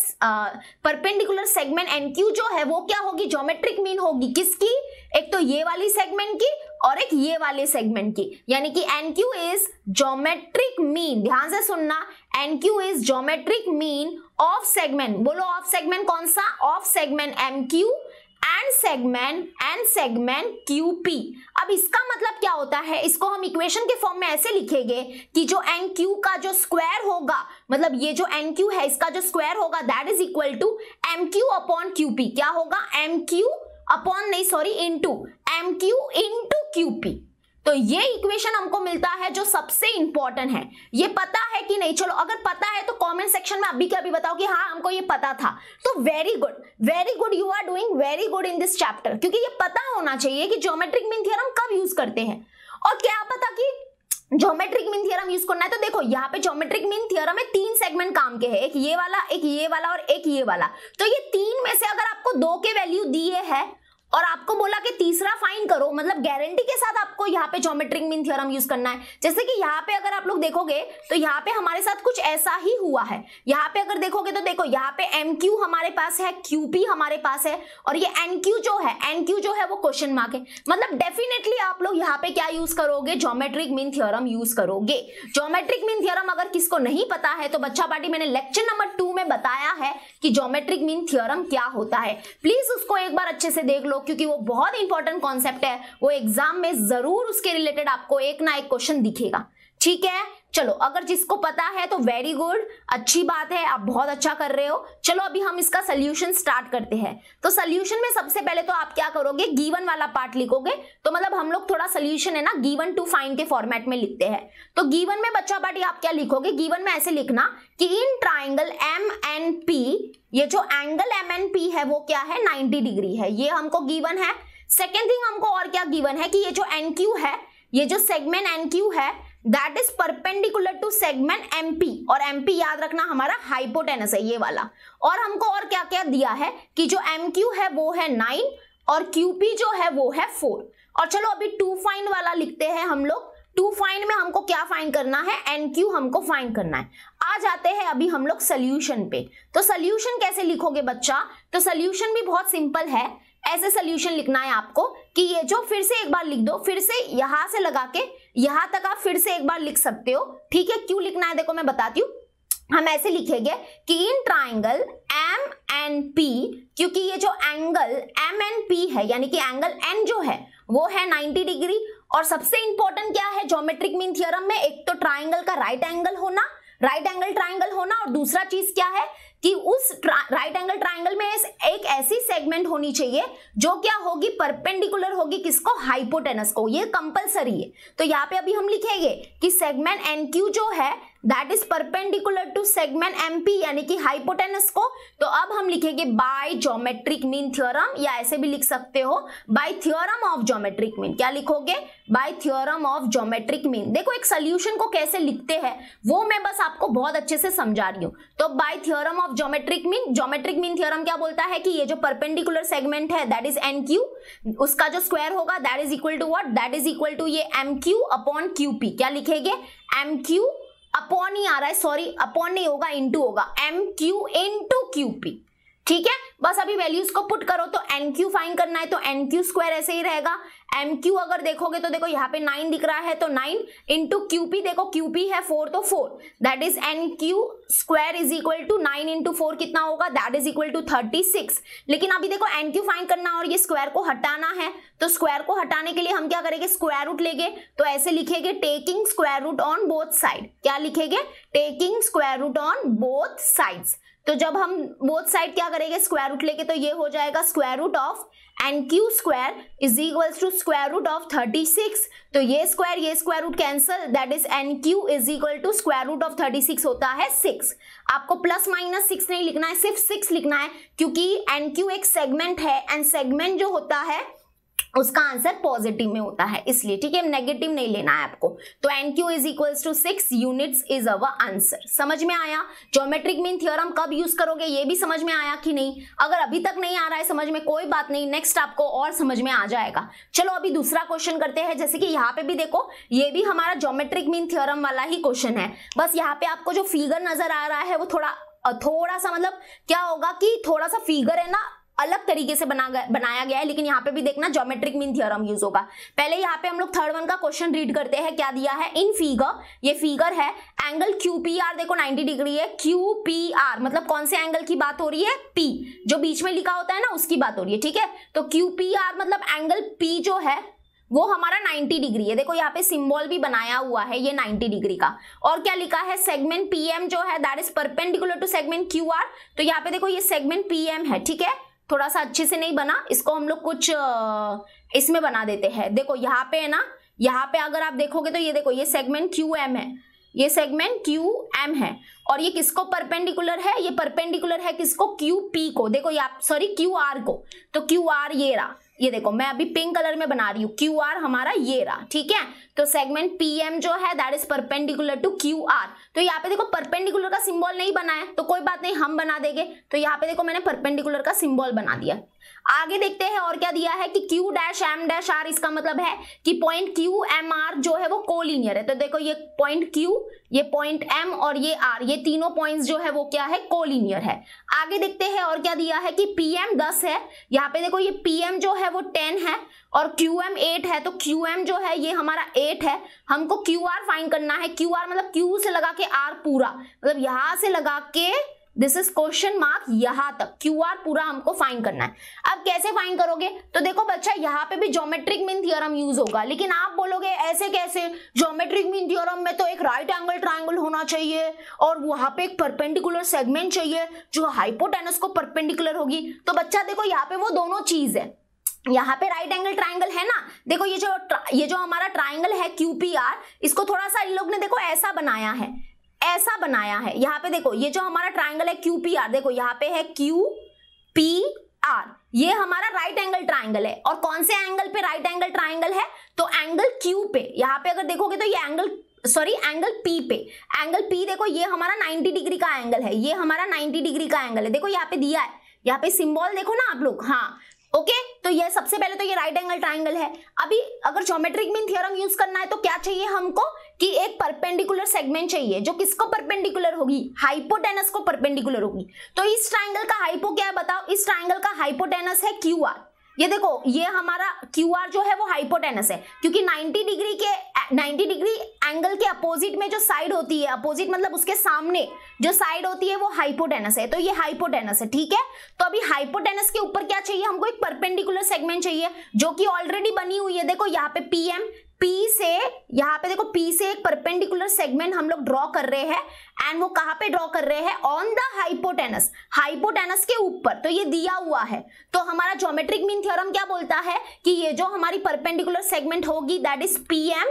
Speaker 1: परपेंडिकुलर सेगमेंट क्यू जो है वो क्या होगी जोमेट्रिक मीन होगी किसकी एक तो ये वाली सेगमेंट की और एक ये वाले सेगमेंट की यानी कि एनक्यू इज जोमेट्रिक मीन ध्यान से सुनना NQ is geometric mean of segment बोलो ऑफ सेगमेंट कौन सा of segment M Q and segment and segment Q P अब इसका मतलब क्या होता है इसको हम इक्वेशन के फॉर्म में ऐसे लिखेंगे कि जो एन क्यू का जो स्क्वायर होगा मतलब ये जो एन क्यू है इसका जो स्क्वायर होगा that is equal to M Q upon Q P क्या होगा एम क्यू अपॉन नहीं sorry into M Q into Q P तो ये इक्वेशन हमको मिलता है जो सबसे इंपॉर्टेंट है ये पता है कि नहीं चलो अगर पता है तो कमेंट सेक्शन में अभी के अभी बताओ कि हाँ हमको ये पता था तो very good very good you are doing very good in this chapter क्योंकि ये पता होना चाहिए कि ज्योमेट्रिक मीन थियरम कब यूज करते हैं और क्या पता कि ज्योमेट्रिक मीन थियरम यूज करना है तो देखो यहाँ पे ज्योमेट्रिक मीन थियरम में तीन सेगमेंट काम के हैं एक ये वाला एक ये वाला और एक ये वाला तो ये तीन में से अगर आपको दो के वैल्यू दिए है और आपको बोला कि तीसरा फाइन करो मतलब गारंटी के साथ आपको यहाँ पे जोमेट्रिक मीन थ्योरम यूज करना है जैसे कि यहाँ पे अगर आप लोग देखोगे तो यहाँ पे हमारे साथ कुछ ऐसा ही हुआ है यहाँ पे अगर देखोगे तो देखो यहाँ पे एम क्यू हमारे पास है क्यूपी हमारे पास है और ये एन क्यू जो है एन क्यू जो है वो क्वेश्चन मार्क है मतलब डेफिनेटली आप लोग यहाँ पे क्या यूज करोगे जोमेट्रिक मीन थ्योरम यूज करोगे जोमेट्रिक मीन थ्योरम अगर किसको नहीं पता है तो बच्चा पार्टी मैंने लेक्चर नंबर टू में बताया है कि जोमेट्रिक मीन थ्योरम क्या होता है प्लीज उसको एक बार अच्छे से देख लो लोग क्योंकि वो बहुत इंपॉर्टेंट कॉन्सेप्ट है वो एग्जाम में जरूर उसके रिलेटेड आपको एक ना एक क्वेश्चन दिखेगा ठीक है चलो अगर जिसको पता है तो वेरी गुड अच्छी बात है आप बहुत अच्छा कर रहे हो चलो अभी हम इसका सोल्यूशन स्टार्ट करते हैं तो सोल्यूशन में सबसे पहले तो आप क्या करोगे गीवन वाला पार्ट लिखोगे तो मतलब हम लोग थोड़ा सोल्यूशन है ना गीवन टू फाइन के फॉर्मेट में लिखते हैं तो गीवन में बच्चा पार्टी आप क्या लिखोगे गीवन में ऐसे लिखना कि in triangle M N P ये जो एंगल एम एन पी है वो क्या है नाइनटी डिग्री है ये हमको गीवन है सेकेंड थिंग हमको और क्या गीवन है कि ये जो एन क्यू है ये जो सेगमेंट एन क्यू है that is perpendicular to segment MP और एमपी याद रखना हमारा हाइपोटेनस है ये वाला और हमको और क्या क्या दिया है कि जो एम क्यू है वो है नाइन और क्यूपी जो है वो है फोर और चलो अभी टू फाइंड वाला लिखते हैं हम लोग टू फाइंड में हमको क्या फाइंड करना है एन क्यू हमको फाइंड करना है आ जाते हैं अभी हम लोग सोल्यूशन पे तो सोल्यूशन कैसे लिखोगे बच्चा तो सोल्यूशन भी बहुत सिंपल है ऐसे सोल्यूशन लिखना है आपको कि ये जो फिर से एक बार लिख दो फिर से यहां से लगा के यहां तक आप फिर से एक बार लिख सकते हो ठीक है क्यों लिखना है देखो मैं बताती हूँ हम ऐसे लिखेंगे कि in triangle M N P क्योंकि ये जो एंगल एम एन पी है यानी कि एंगल एन जो है वो है 90 डिग्री और सबसे इंपॉर्टेंट क्या है ज्योमेट्रिक मीन थियरम में एक तो ट्राइंगल का राइट right एंगल होना राइट एंगल ट्राइंगल होना और दूसरा चीज क्या है कि उस राइट एंगल ट्राइंगल में एक ऐसी सेगमेंट होनी चाहिए जो क्या होगी परपेंडिकुलर होगी किसको हाइपोटेनस को ये कंपलसरी है तो यहाँ पे अभी हम लिखेंगे कि सेगमेंट एनक्यू जो है that is perpendicular to segment MP यानी कि हाइपोटेनस को तो अब हम लिखेंगे बाय जोमेट्रिक मीन थ्योरम या ऐसे भी लिख सकते हो by theorem of geometric mean क्या लिखोगे by theorem of geometric mean देखो एक सोल्यूशन को कैसे लिखते हैं वो मैं बस आपको बहुत अच्छे से समझा रही हूँ तो by theorem of geometric mean geometric mean theorem क्या बोलता है कि ये जो परपेंडिकुलर सेगमेंट है दैट इज एन क्यू उसका जो स्क्वायर होगा that is equal to what that is equal to ये M Q upon Q P क्या लिखेंगे एम क्यू अपॉन ही आ रहा है सॉरी अपॉन नहीं होगा इंटू होगा M Q into Q P ठीक है बस अभी वैल्यूज को पुट करो तो एन क्यू फाइन करना है तो एन क्यू स्क्वायर ऐसे ही रहेगा एम क्यू अगर देखोगे तो देखो यहाँ पे नाइन दिख रहा है तो नाइन इंटू क्यूपी देखो क्यूपी है फोर तो four that is N Q square is equal to nine into four कितना होगा that is equal to thirty six लेकिन अभी देखो एन क्यू फाइन करना और ये स्क्वायर को हटाना है तो स्क्वायर को हटाने के लिए हम क्या करेंगे स्क्वायर रूट लेंगे तो ऐसे लिखेंगे taking square root on both side क्या लिखेंगे taking square root on both sides तो जब हम बोथ साइड क्या करेंगे स्क्वायर रूट लेके तो ये हो जाएगा square root of N Q square is equal to square root of thirty six तो ये स्क्वायर ये square root cancel that is N Q is equal to square root of thirty six होता है सिक्स आपको plus minus six नहीं लिखना है सिर्फ सिक्स लिखना है क्योंकि एन क्यू एक सेगमेंट है एंड सेगमेंट जो होता है उसका आंसर पॉजिटिव में होता है इसलिए ठीक है नेगेटिव नहीं लेना है आपको तो N Q is equal to six units is our answer समझ में आया ज्योमेट्रिक मीन थ्योरम कब यूज करोगे ये भी समझ में आया कि नहीं अगर अभी तक नहीं आ रहा है समझ में कोई बात नहीं नेक्स्ट आपको और समझ में आ जाएगा चलो अभी दूसरा क्वेश्चन करते हैं जैसे कि यहाँ पे भी देखो ये भी हमारा ज्योमेट्रिक मीन थियोरम वाला ही क्वेश्चन है बस यहाँ पे आपको जो फिगर नजर आ रहा है वो थोड़ा थोड़ा सा मतलब क्या होगा कि थोड़ा सा फिगर है ना अलग तरीके से बना गया बनाया गया है लेकिन यहाँ पे भी देखना जोमेट्रिक मीन थियरम यूज होगा पहले यहाँ पे हम लोग थर्ड वन का क्वेश्चन रीड करते हैं क्या दिया है इन फिगर ये फिगर है एंगल क्यू पी आर देखो 90 डिग्री है क्यू पी आर मतलब कौन से एंगल की बात हो रही है पी जो बीच में लिखा होता है ना उसकी बात हो रही है ठीक है तो क्यू पी आर मतलब एंगल पी जो है वो हमारा 90 डिग्री है देखो यहाँ पे सिंबल भी बनाया हुआ है ये 90 डिग्री का और क्या लिखा है सेगमेंट पीएम जो है that is perpendicular to segment QR तो यहाँ पे देखो ये सेगमेंट पीएम है ठीक है थोड़ा सा अच्छे से नहीं बना इसको हम लोग कुछ इसमें बना देते हैं देखो यहाँ पे है ना यहाँ पे अगर आप देखोगे तो ये देखो ये सेगमेंट क्यू एम है ये सेगमेंट क्यू एम है और ये किसको परपेंडिकुलर है ये परपेंडिकुलर है किसको क्यू पी को देखो ये सॉरी क्यू आर को तो क्यू आर ये रहा ये देखो मैं अभी पिंक कलर में बना रही हूँ क्यू आर हमारा ये रहा ठीक है तो सेगमेंट पी एम जो है that is perpendicular to Q R तो यहाँ पे देखो परपेंडिकुलर का सिंबल नहीं बनाया तो कोई बात नहीं हम बना देंगे तो यहाँ पे देखो मैंने परपेंडिकुलर का सिंबल बना दिया आगे देखते हैं और क्या दिया है कि Q dash M dash R इसका मतलब है कि पॉइंट Q एम आर जो है वो कोलिनियर है तो देखो ये पॉइंट Q ये पॉइंट M और ये R ये तीनों पॉइंट्स जो है वो क्या है कोलिनियर है आगे देखते हैं और क्या दिया है कि पीएम दस है यहाँ पे देखो ये पीएम जो है वो टेन है और क्यू एम एट है तो क्यू एम जो है ये हमारा एट है हमको क्यू आर फाइन करना है क्यू आर मतलब क्यू से लगा के आर पूरा मतलब यहां से लगा के दिस इज क्वेश्चन मार्क यहां तक क्यू आर पूरा हमको फाइन करना है अब कैसे फाइन करोगे तो देखो बच्चा यहाँ पे भी ज्योमेट्रिक मीन थियोरम यूज होगा लेकिन आप बोलोगे ऐसे कैसे ज्योमेट्रिक मीन थियोरम में तो एक राइट एंगल ट्राइंगल होना चाहिए और वहां पे एक परपेंडिकुलर सेगमेंट चाहिए जो हाइपोटेनस को परपेंडिकुलर होगी तो बच्चा देखो यहाँ पे वो दोनों चीज है यहाँ पे राइट एंगल ट्राइंगल है ना देखो ये जो ये जो हमारा ट्राइंगल है क्यूपीआर इसको थोड़ा सा इन लोग ने देखो ऐसा बनाया है ऐसा बनाया है यहां पे देखो ये जो हमारा ट्राइंगल है क्यू पी आर देखो यहां पे है क्यू पी आर ये हमारा राइट एंगल ट्राइंगल है और कौन से एंगल पे राइट एंगल ट्राइंगल है तो एंगल क्यू पे यहां पे अगर देखोगे तो ये एंगल सॉरी एंगल पी पे एंगल पी देखो ये हमारा 90 डिग्री का एंगल है ये हमारा 90 डिग्री का एंगल है देखो यहाँ पे दिया है यहाँ पे सिंबल देखो ना आप लोग हाँ ओके okay, तो ये सबसे पहले तो ये राइट एंगल ट्राइंगल है अभी अगर ज्योमेट्रिक मीन थ्योरम यूज करना है तो क्या चाहिए हमको कि एक परपेंडिकुलर सेगमेंट चाहिए जो किसको परपेंडिकुलर होगी हाइपोटेनस को परपेंडिकुलर होगी तो इस ट्राइंगल का हाइपो क्या है बताओ इस ट्राइंगल का हाइपोटेनस है क्यू आर ये देखो ये हमारा क्यू आर जो है वो हाइपोटेनस है क्योंकि 90 डिग्री के 90 डिग्री एंगल के अपोजिट में जो साइड होती है अपोजिट मतलब उसके सामने जो साइड होती है वो हाइपोटेनस है तो ये हाइपोटेनस है ठीक है तो अभी हाइपोटेनस के ऊपर क्या चाहिए हमको एक परपेंडिकुलर सेगमेंट चाहिए जो कि ऑलरेडी बनी हुई है देखो यहाँ पे पी P से यहाँ पे देखो P से एक परपेंडिकुलर सेगमेंट हम लोग ड्रॉ कर रहे हैं एंड वो कहाँ पे ड्रॉ कर रहे हैं ऑन द हाइपोटेनस हाइपोटेनस के ऊपर तो ये दिया हुआ है तो हमारा ज्योमेट्रिक मीन थ्योरम क्या बोलता है कि ये जो हमारी परपेंडिकुलर सेगमेंट होगी दैट इज एम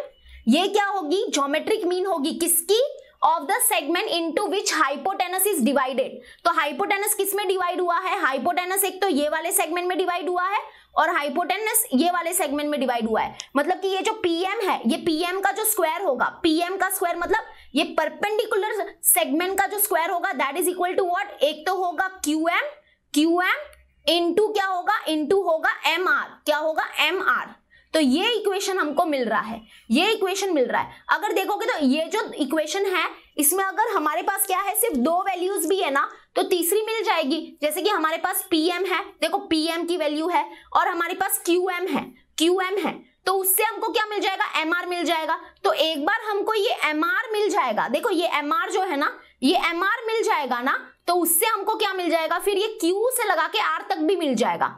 Speaker 1: ये क्या होगी ज्योमेट्रिक मीन होगी किसकी of the segment to which hypotenuse is divided तो हाइपोटेनस किस में डिवाइड हुआ है हाइपोटेनस एक तो ये वाले सेगमेंट में डिवाइड हुआ है और हाइपोटेनस ये वाले सेगमेंट में डिवाइड हुआ है मतलब कि ये जो पीएम है ये पीएम का जो स्क्वायर होगा पीएम का स्क्वायर मतलब ये परपेंडिकुलर सेगमेंट का जो स्क्वायर होगा that is equal to what एक तो होगा Q M Q M into क्या होगा इंटू होगा एम आर क्या होगा एम आर तो ये इक्वेशन हमको मिल रहा है ये इक्वेशन मिल रहा है अगर देखोगे तो ये जो इक्वेशन है इसमें अगर हमारे पास क्या है सिर्फ दो वैल्यूज भी है ना तो तीसरी मिल जाएगी जैसे कि हमारे पास पीएम है देखो पीएम की वैल्यू है और हमारे पास क्यूएम है क्यूएम है तो उससे हमको क्या मिल जाएगा एम आर मिल जाएगा तो एक बार हमको ये एम आर मिल जाएगा देखो ये एम आर जो है ना ये एम आर मिल जाएगा ना तो उससे हमको क्या मिल जाएगा फिर ये क्यू से लगा के आर तक भी मिल जाएगा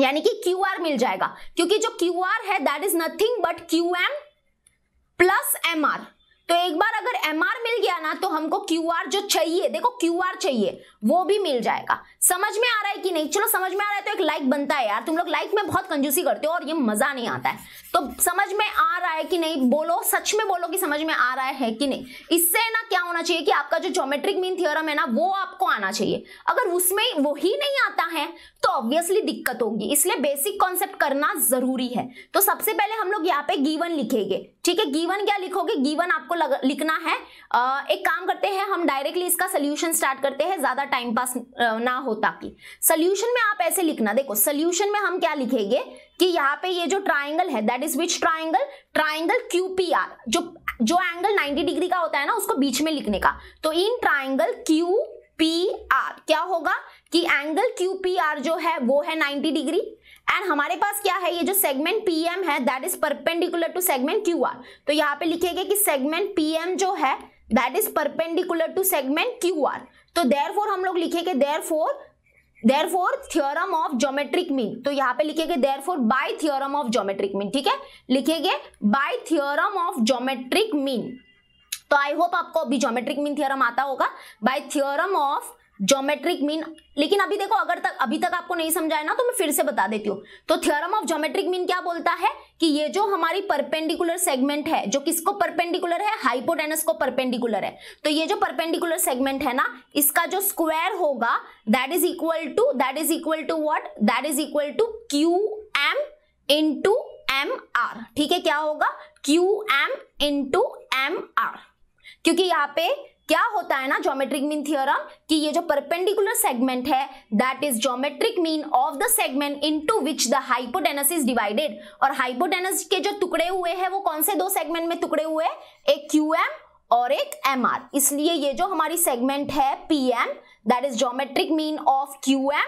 Speaker 1: यानी कि क्यू आर मिल जाएगा क्योंकि जो क्यू आर है that is nothing but Q M plus M R तो एक बार अगर एम मिल गया ना तो हमको क्यू जो चाहिए देखो क्यू चाहिए वो भी मिल जाएगा समझ में आ रहा है कि नहीं चलो समझ में आ रहा है तो एक लाइक बनता है यार तुम लोग लाइक में बहुत कंजूसी करते हो और ये मजा नहीं आता है तो समझ में आ रहा है कि नहीं बोलो सच में बोलो कि समझ में आ रहा है कि नहीं इससे ना क्या होना चाहिए कि आपका जो जोमेट्रिक मीन थियोरम है ना वो आपको आना चाहिए अगर उसमें वही नहीं आता है तो ऑब्वियसली दिक्कत होगी इसलिए बेसिक कॉन्सेप्ट करना जरूरी है तो सबसे पहले हम लोग यहाँ पे गीवन लिखेंगे ठीक है गीवन क्या लिखोगे गीवन आपको लिखना है एक काम करते हैं हम डायरेक्टली इसका सोल्यूशन स्टार्ट करते हैं ज्यादा टाइम पास ना हो होता कि सोल्यूशन में आप ऐसे लिखना देखो सोल्यूशन में हम क्या लिखेंगे कि यहाँ पे ये जो ट्राइंगल है that is which triangle triangle QPR जो जो एंगल 90 डिग्री का होता है ना उसको बीच में लिखने का तो in triangle Q P R क्या होगा कि एंगल क्यू पी आर जो है वो है 90 डिग्री एंड हमारे पास क्या है ये जो सेगमेंट पी एम है that is perpendicular to segment Q R तो यहाँ पे लिखेगा कि सेगमेंट पी एम जो है that is perpendicular to segment Q R तो देर फोर हम लोग लिखे के therefore therefore theorem of geometric mean तो यहाँ पे लिखेंगे therefore by theorem of geometric mean ठीक है लिखेंगे by theorem of geometric mean तो आई होप आपको अभी जोमेट्रिक मीन थियोरम आता होगा by theorem of geometric mean लेकिन अभी देखो अगर तक अभी तक आपको नहीं समझाया ना तो मैं फिर से बता देती हूँ तो थियोरम ऑफ ज्योमेट्रिक मीन क्या बोलता है कि ये जो हमारी परपेंडिकुलर सेगमेंट है जो किसको परपेंडिकुलर है हाइपोटेनस को परपेंडिकुलर है तो ये जो परपेंडिकुलर सेगमेंट है ना इसका जो स्क्वायर होगा that is equal to that is equal to what that is equal to Q M into M R ठीक है क्या होगा Q M into M R क्योंकि यहाँ पे क्या होता है ना ज्योमेट्रिक मीन थियोरम कि ये जो परपेंडिकुलर सेगमेंट है that is geometric mean of the segment into which the hypotenuse is divided और हाइपोटेनस के जो टुकड़े हुए हैं वो कौन से दो सेगमेंट में टुकड़े हुए एक एम और एक एम इसलिए ये जो हमारी सेगमेंट है P M that is geometric mean of M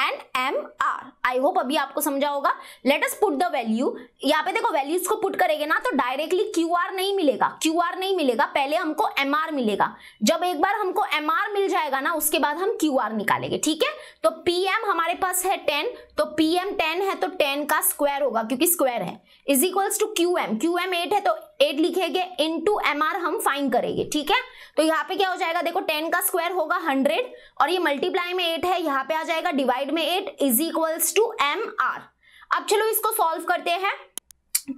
Speaker 1: and M R I hope अभी आपको समझा होगा let us put the value यहाँ पे देखो वैल्यूज को पुट करेंगे ना तो डायरेक्टली क्यू आर नहीं मिलेगा क्यू आर नहीं मिलेगा पहले हमको एम आर मिलेगा जब एक बार हमको एम आर मिल जाएगा ना उसके बाद हम क्यू आर निकालेंगे ठीक है तो पी एम हमारे पास है टेन तो पी एम टेन है तो टेन का स्क्वायर होगा क्योंकि स्क्वायर है is equals to Q M Q M eight है तो एट लिखेंगे इन टू एम आर हम फाइन करेंगे ठीक है तो यहाँ पे क्या हो जाएगा देखो टेन का स्क्वायर होगा हंड्रेड और ये मल्टीप्लाई में एट है यहाँ पे आ जाएगा डिवाइड में eight is equals to M R अब चलो इसको सॉल्व करते हैं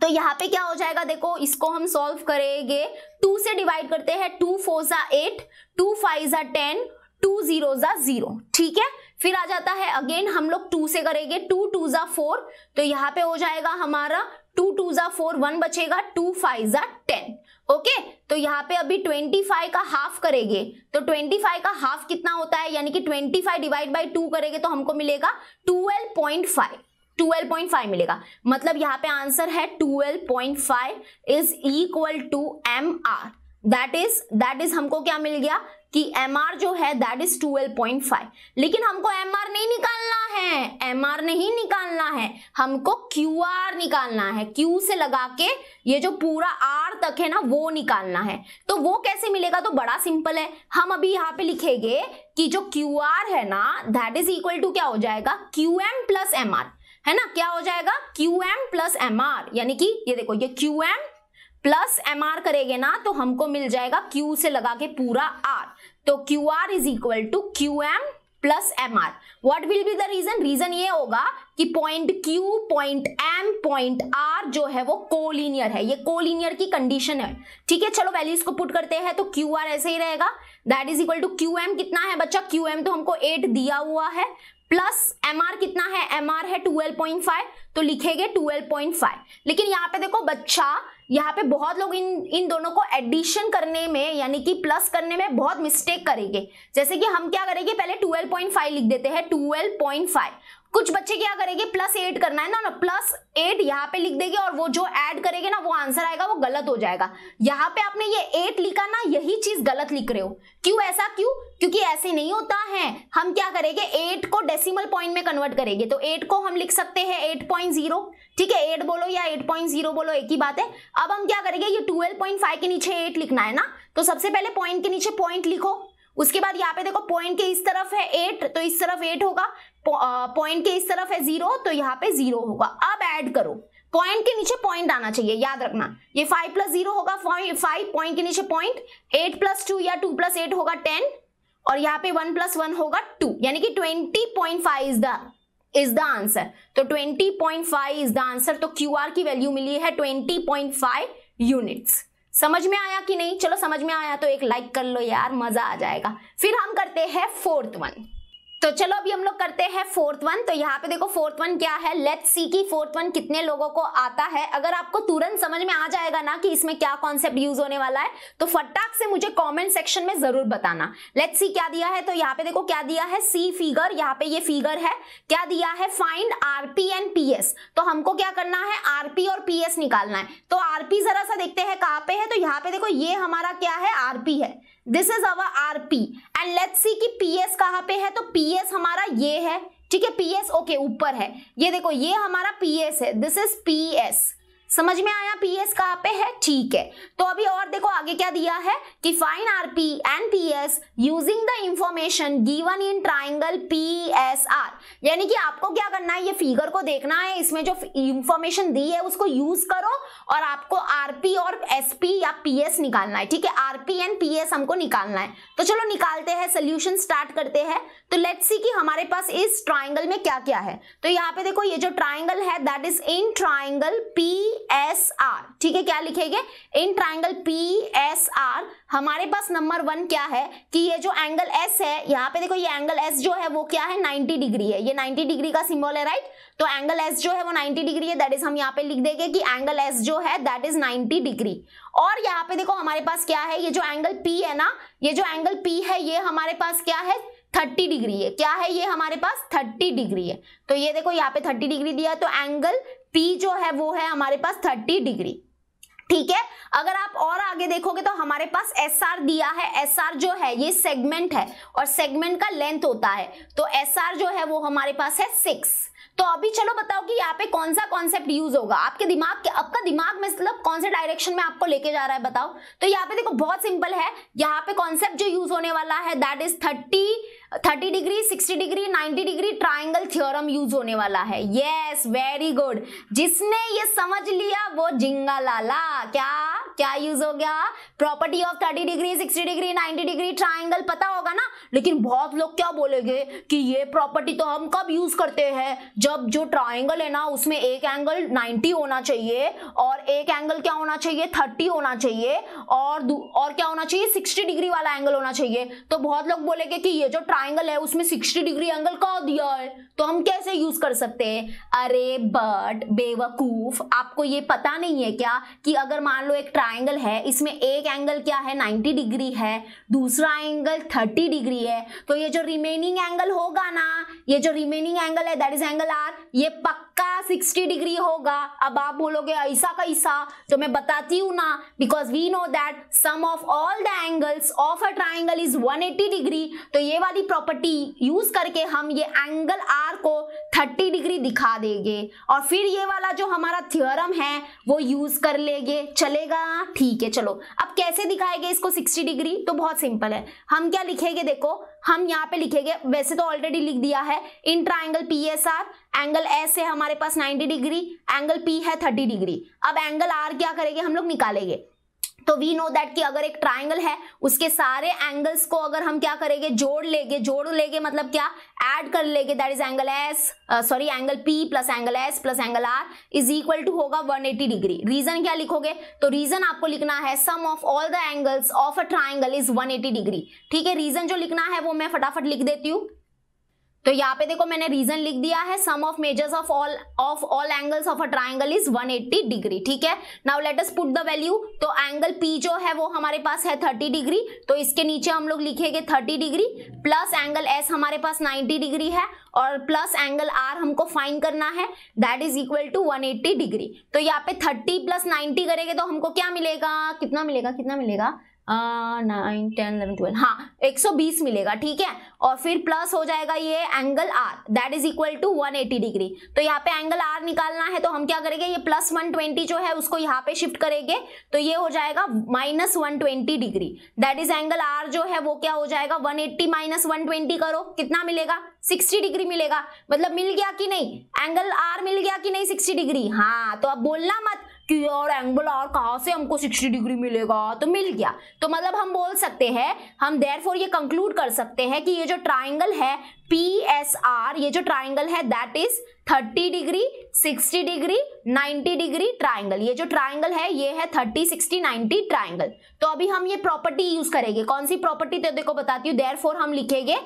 Speaker 1: तो यहाँ पे क्या हो जाएगा देखो इसको हम सॉल्व करेंगे टू से डिवाइड करते हैं टू फोर जा एट टू फाइव जा टेन टू जीरो जा जीरो ठीक है फिर आ जाता है अगेन हम लोग टू से करेंगे टू टू जा फोर तो यहाँ पे हो जाएगा हमारा टू टू जा फोर वन बचेगा टू फाइव जा टेन ओके तो यहाँ पे अभी ट्वेंटी फाइव का हाफ करेंगे तो ट्वेंटी फाइव का हाफ कितना होता है यानी कि twenty five divide by two करेंगे तो हमको मिलेगा ट्वेल्व पॉइंट फाइव 12.5 मिलेगा मतलब यहाँ पे आंसर है 12.5 is equal to M R that is that is हमको क्या मिल गया कि एम आर जो है that is twelve point five लेकिन हमको एम आर नहीं निकालना है एम आर नहीं निकालना है हमको क्यू आर निकालना है क्यू से लगा के ये जो पूरा आर तक है ना वो निकालना है तो वो कैसे मिलेगा तो बड़ा सिंपल है हम अभी यहाँ पे लिखेंगे कि जो क्यू आर है ना दैट इज इक्वल टू क्या हो जाएगा Q M plus M R है ना क्या हो जाएगा Q M plus M R यानी कि ये देखो ये Q M plus M R करेंगे ना तो हमको मिल जाएगा क्यू से लगा के पूरा आर तो Q R is equal to Q M plus M R what will be the reason reason ये होगा कि point Q point M point R जो है वो कोलिनियर है ये कोलिनियर की कंडीशन है ठीक है चलो वैल्यूज को पुट करते हैं तो क्यू आर ऐसे ही रहेगा that is equal to Q M कितना है बच्चा क्यू एम तो हमको एट दिया हुआ है प्लस एम आर कितना है एम आर है ट्वेल्व पॉइंट फाइव तो लिखेंगे ट्वेल्व पॉइंट फाइव लेकिन यहाँ पे देखो बच्चा यहाँ पे बहुत लोग इन इन दोनों को एडिशन करने में यानी कि प्लस करने में बहुत मिस्टेक करेंगे जैसे कि हम क्या करेंगे पहले 12.5 लिख देते हैं 12.5 कुछ बच्चे क्या करेंगे प्लस एट करना है ना ना प्लस एट यहाँ पे लिख देंगे और वो जो ऐड करेंगे ना वो आंसर आएगा वो गलत हो जाएगा यहाँ पे आपने ये एट लिखा ना यही चीज गलत लिख रहे हो क्यों ऐसा क्यों क्योंकि ऐसे नहीं होता है हम क्या करेंगे एट को डेसिमल पॉइंट में कन्वर्ट करेंगे तो एट को हम लिख सकते हैं एट पॉइंट जीरो ठीक है एट बोलो या एट पॉइंट जीरो बोलो एक ही बात है अब हम क्या करेंगे ये ट्वेल्व पॉइंट फाइव के नीचे एट लिखना है ना तो सबसे पहले पॉइंट के नीचे पॉइंट लिखो उसके बाद यहाँ पे देखो पॉइंट के इस तरफ है एट तो इस तरफ एट होगा पॉइंट के इस तरफ है जीरो तो यहाँ पे जीरो होगा अब एड करो पॉइंट के नीचे पॉइंट आना चाहिए याद रखना ये फाइव प्लस जीरो होगा फाइव पॉइंट के नीचे पॉइंट एट प्लस टू या टू प्लस एट होगा टेन और यहाँ पे वन प्लस वन होगा टू यानी कि twenty point five is the is the answer तो 20.5 इज द आंसर तो क्यू आर की वैल्यू मिली है 20.5 यूनिट्स समझ में आया कि नहीं चलो समझ में आया तो एक लाइक कर लो यार मजा आ जाएगा फिर हम करते हैं फोर्थ वन तो चलो अभी हम लोग करते हैं फोर्थ वन तो यहाँ पे देखो फोर्थ वन क्या है लेट सी की फोर्थ वन कितने लोगों को आता है अगर आपको तुरंत समझ में आ जाएगा ना कि इसमें क्या कॉन्सेप्ट यूज होने वाला है तो फटाक से मुझे कमेंट सेक्शन में जरूर बताना लेट सी क्या दिया है तो यहाँ पे देखो क्या दिया है सी फिगर यहाँ पे ये फिगर है क्या दिया है फाइंड आरपी एंड एस तो हमको क्या करना है आरपी और एस निकालना है तो आरपी जरा सा देखते हैं कहाँ पे है तो यहाँ पे देखो ये हमारा क्या है आरपी है this is our R P and let see P S कहाँ पे है तो पी एस हमारा ये है ठीक है पी एस ओके ऊपर है ये देखो ये हमारा पी एस है दिस इज पी एस समझ में आया पीएस कहाँ पे है ठीक है तो अभी और देखो आगे क्या दिया है कि find RP and PS using the information given in triangle PSR यानी कि आपको क्या करना है ये फिगर को देखना है इसमें जो इंफॉर्मेशन दी है उसको यूज करो और आपको आरपी और एसपी या पीएस निकालना है ठीक है आरपी एंड पीएस हमको निकालना है तो चलो निकालते हैं सोल्यूशन स्टार्ट करते हैं तो लेट्स सी कि हमारे पास इस ट्राइंगल में क्या क्या है तो यहाँ पे देखो ये जो ट्राइंगल है that is in triangle P S R ठीक है क्या लिखेंगे in triangle P S R हमारे पास नंबर वन क्या है कि ये जो एंगल एस है यहाँ पे देखो ये एंगल एस जो है वो क्या है 90 डिग्री है ये 90 डिग्री का सिंबल है राइट तो एंगल एस जो है वो 90 डिग्री है दैट इज हम यहाँ पे लिख देंगे कि एंगल एस जो है दैट इज 90 डिग्री और यहाँ पे देखो हमारे पास क्या है ये जो एंगल पी है ना ये जो एंगल पी है ये हमारे पास क्या है 30 डिग्री है क्या है ये हमारे पास 30 डिग्री है तो ये देखो यहाँ पे 30 डिग्री दिया तो एंगल पी जो है वो है हमारे पास थर्टी डिग्री ठीक है अगर आप और आगे देखोगे तो हमारे पास एस आर दिया है एस आर जो है ये सेगमेंट है और सेगमेंट का लेंथ होता है तो एस आर जो है वो हमारे पास है सिक्स तो अभी चलो बताओ कि यहाँ पे कौन सा कॉन्सेप्ट यूज होगा आपके दिमाग के आपका दिमाग में मतलब कौन से डायरेक्शन में आपको लेके जा रहा है बताओ तो यहाँ पे देखो बहुत सिंपल है यहाँ पे कॉन्सेप्ट जो यूज होने वाला है that is thirty thirty degree sixty degree 90 degree triangle theorem use होने वाला है यस वेरी गुड जिसने ये समझ लिया वो जिंगा लाला क्या क्या यूज हो गया property of thirty degree sixty degree 90 degree triangle पता होगा ना लेकिन बहुत लोग क्या बोलेंगे कि ये प्रॉपर्टी तो हम कब यूज करते हैं जब जो ट्राइंगल है ना उसमें एक एंगल 90 होना चाहिए और एक एंगल क्या होना चाहिए थर्टी होना चाहिए और और क्या होना चाहिए सिक्सटी डिग्री वाला एंगल होना चाहिए तो बहुत लोग बोलेंगे कि ये जो ट्राइंगल ट्राइंगल है उसमें 60 डिग्री एंगल का दिया है तो हम कैसे यूज कर सकते हैं अरे बट बेवकूफ आपको ये पता नहीं है क्या कि अगर मान लो एक ट्राइंगल है इसमें एक एंगल क्या है 90 डिग्री है दूसरा एंगल 30 डिग्री है तो ये जो रिमेनिंग एंगल होगा ना ये जो रिमेनिंग एंगल है दैट इज एंगल आर ये पक्का सिक्सटी डिग्री होगा अब आप बोलोगे ऐसा कैसा तो मैं बताती हूँ ना because we know that sum of all the angles of a triangle is 180 degree तो ये वाली प्रॉपर्टी यूज करके हम ये एंगल आर को 30 डिग्री दिखा देंगे और फिर ये वाला जो हमारा थ्योरम है वो यूज कर लेंगे चलेगा ठीक है चलो अब कैसे दिखाएंगे इसको 60 डिग्री तो बहुत सिंपल है हम क्या लिखेंगे देखो हम यहाँ पे लिखेंगे वैसे तो ऑलरेडी लिख दिया है in triangle P S R angle S है हमारे पास नाइनटी डिग्री एंगल पी है थर्टी डिग्री अब एंगल आर क्या करेंगे हम लोग निकालेंगे तो वी नो दैट कि अगर एक ट्राइंगल है उसके सारे एंगल्स को अगर हम क्या करेंगे जोड़ लेंगे जोड़ लेंगे मतलब क्या ऐड कर लेंगे that is angle S sorry angle P plus angle S plus angle R is equal to होगा 180 डिग्री रीजन क्या लिखोगे तो रीजन आपको लिखना है sum of all the angles of a triangle is 180 degree ठीक है रीजन जो लिखना है वो मैं फटाफट लिख देती हूँ तो यहाँ पे देखो मैंने रीजन लिख दिया है sum of measures of all of all angles of a triangle is 180 degree ठीक है now let us put the value तो एंगल पी जो है वो हमारे पास है 30 डिग्री तो इसके नीचे हम लोग लिखेंगे 30 डिग्री प्लस एंगल एस हमारे पास 90 डिग्री है और प्लस एंगल आर हमको फाइन करना है that is equal to one degree तो यहाँ पे थर्टी प्लस नाइन्टी करेंगे तो हमको क्या मिलेगा कितना मिलेगा कितना मिलेगा नाइन टेन इलेवन ट्वेल्व हाँ बीस मिलेगा ठीक है और फिर प्लस हो जाएगा ये angle R that is equal to one eighty degree तो यहाँ पे एंगल आर निकालना है तो हम क्या करेंगे ये प्लस वन ट्वेंटी जो है उसको यहाँ पे शिफ्ट करेंगे तो ये हो जाएगा minus one twenty degree that is angle R जो है वो क्या हो जाएगा one eighty minus one twenty करो कितना मिलेगा सिक्सटी डिग्री मिलेगा मतलब मिल गया कि नहीं एंगल आर मिल गया कि नहीं सिक्सटी डिग्री हाँ तो अब बोलना मत कि यार एंगल आर कहाँ से हमको 60 डिग्री मिलेगा तो मिल गया तो मतलब हम बोल सकते हैं हम देर ये कंक्लूड कर सकते हैं कि ये जो ट्राइंगल है पी एस आर ये जो ट्राइंगल है that is 30 degree 60 degree 90 degree triangle ये जो ट्राइंगल है ये है 30 60 90 ट्राइंगल तो अभी हम ये प्रॉपर्टी यूज करेंगे कौन सी प्रॉपर्टी तो देखो बताती हूँ देर हम लिखेंगे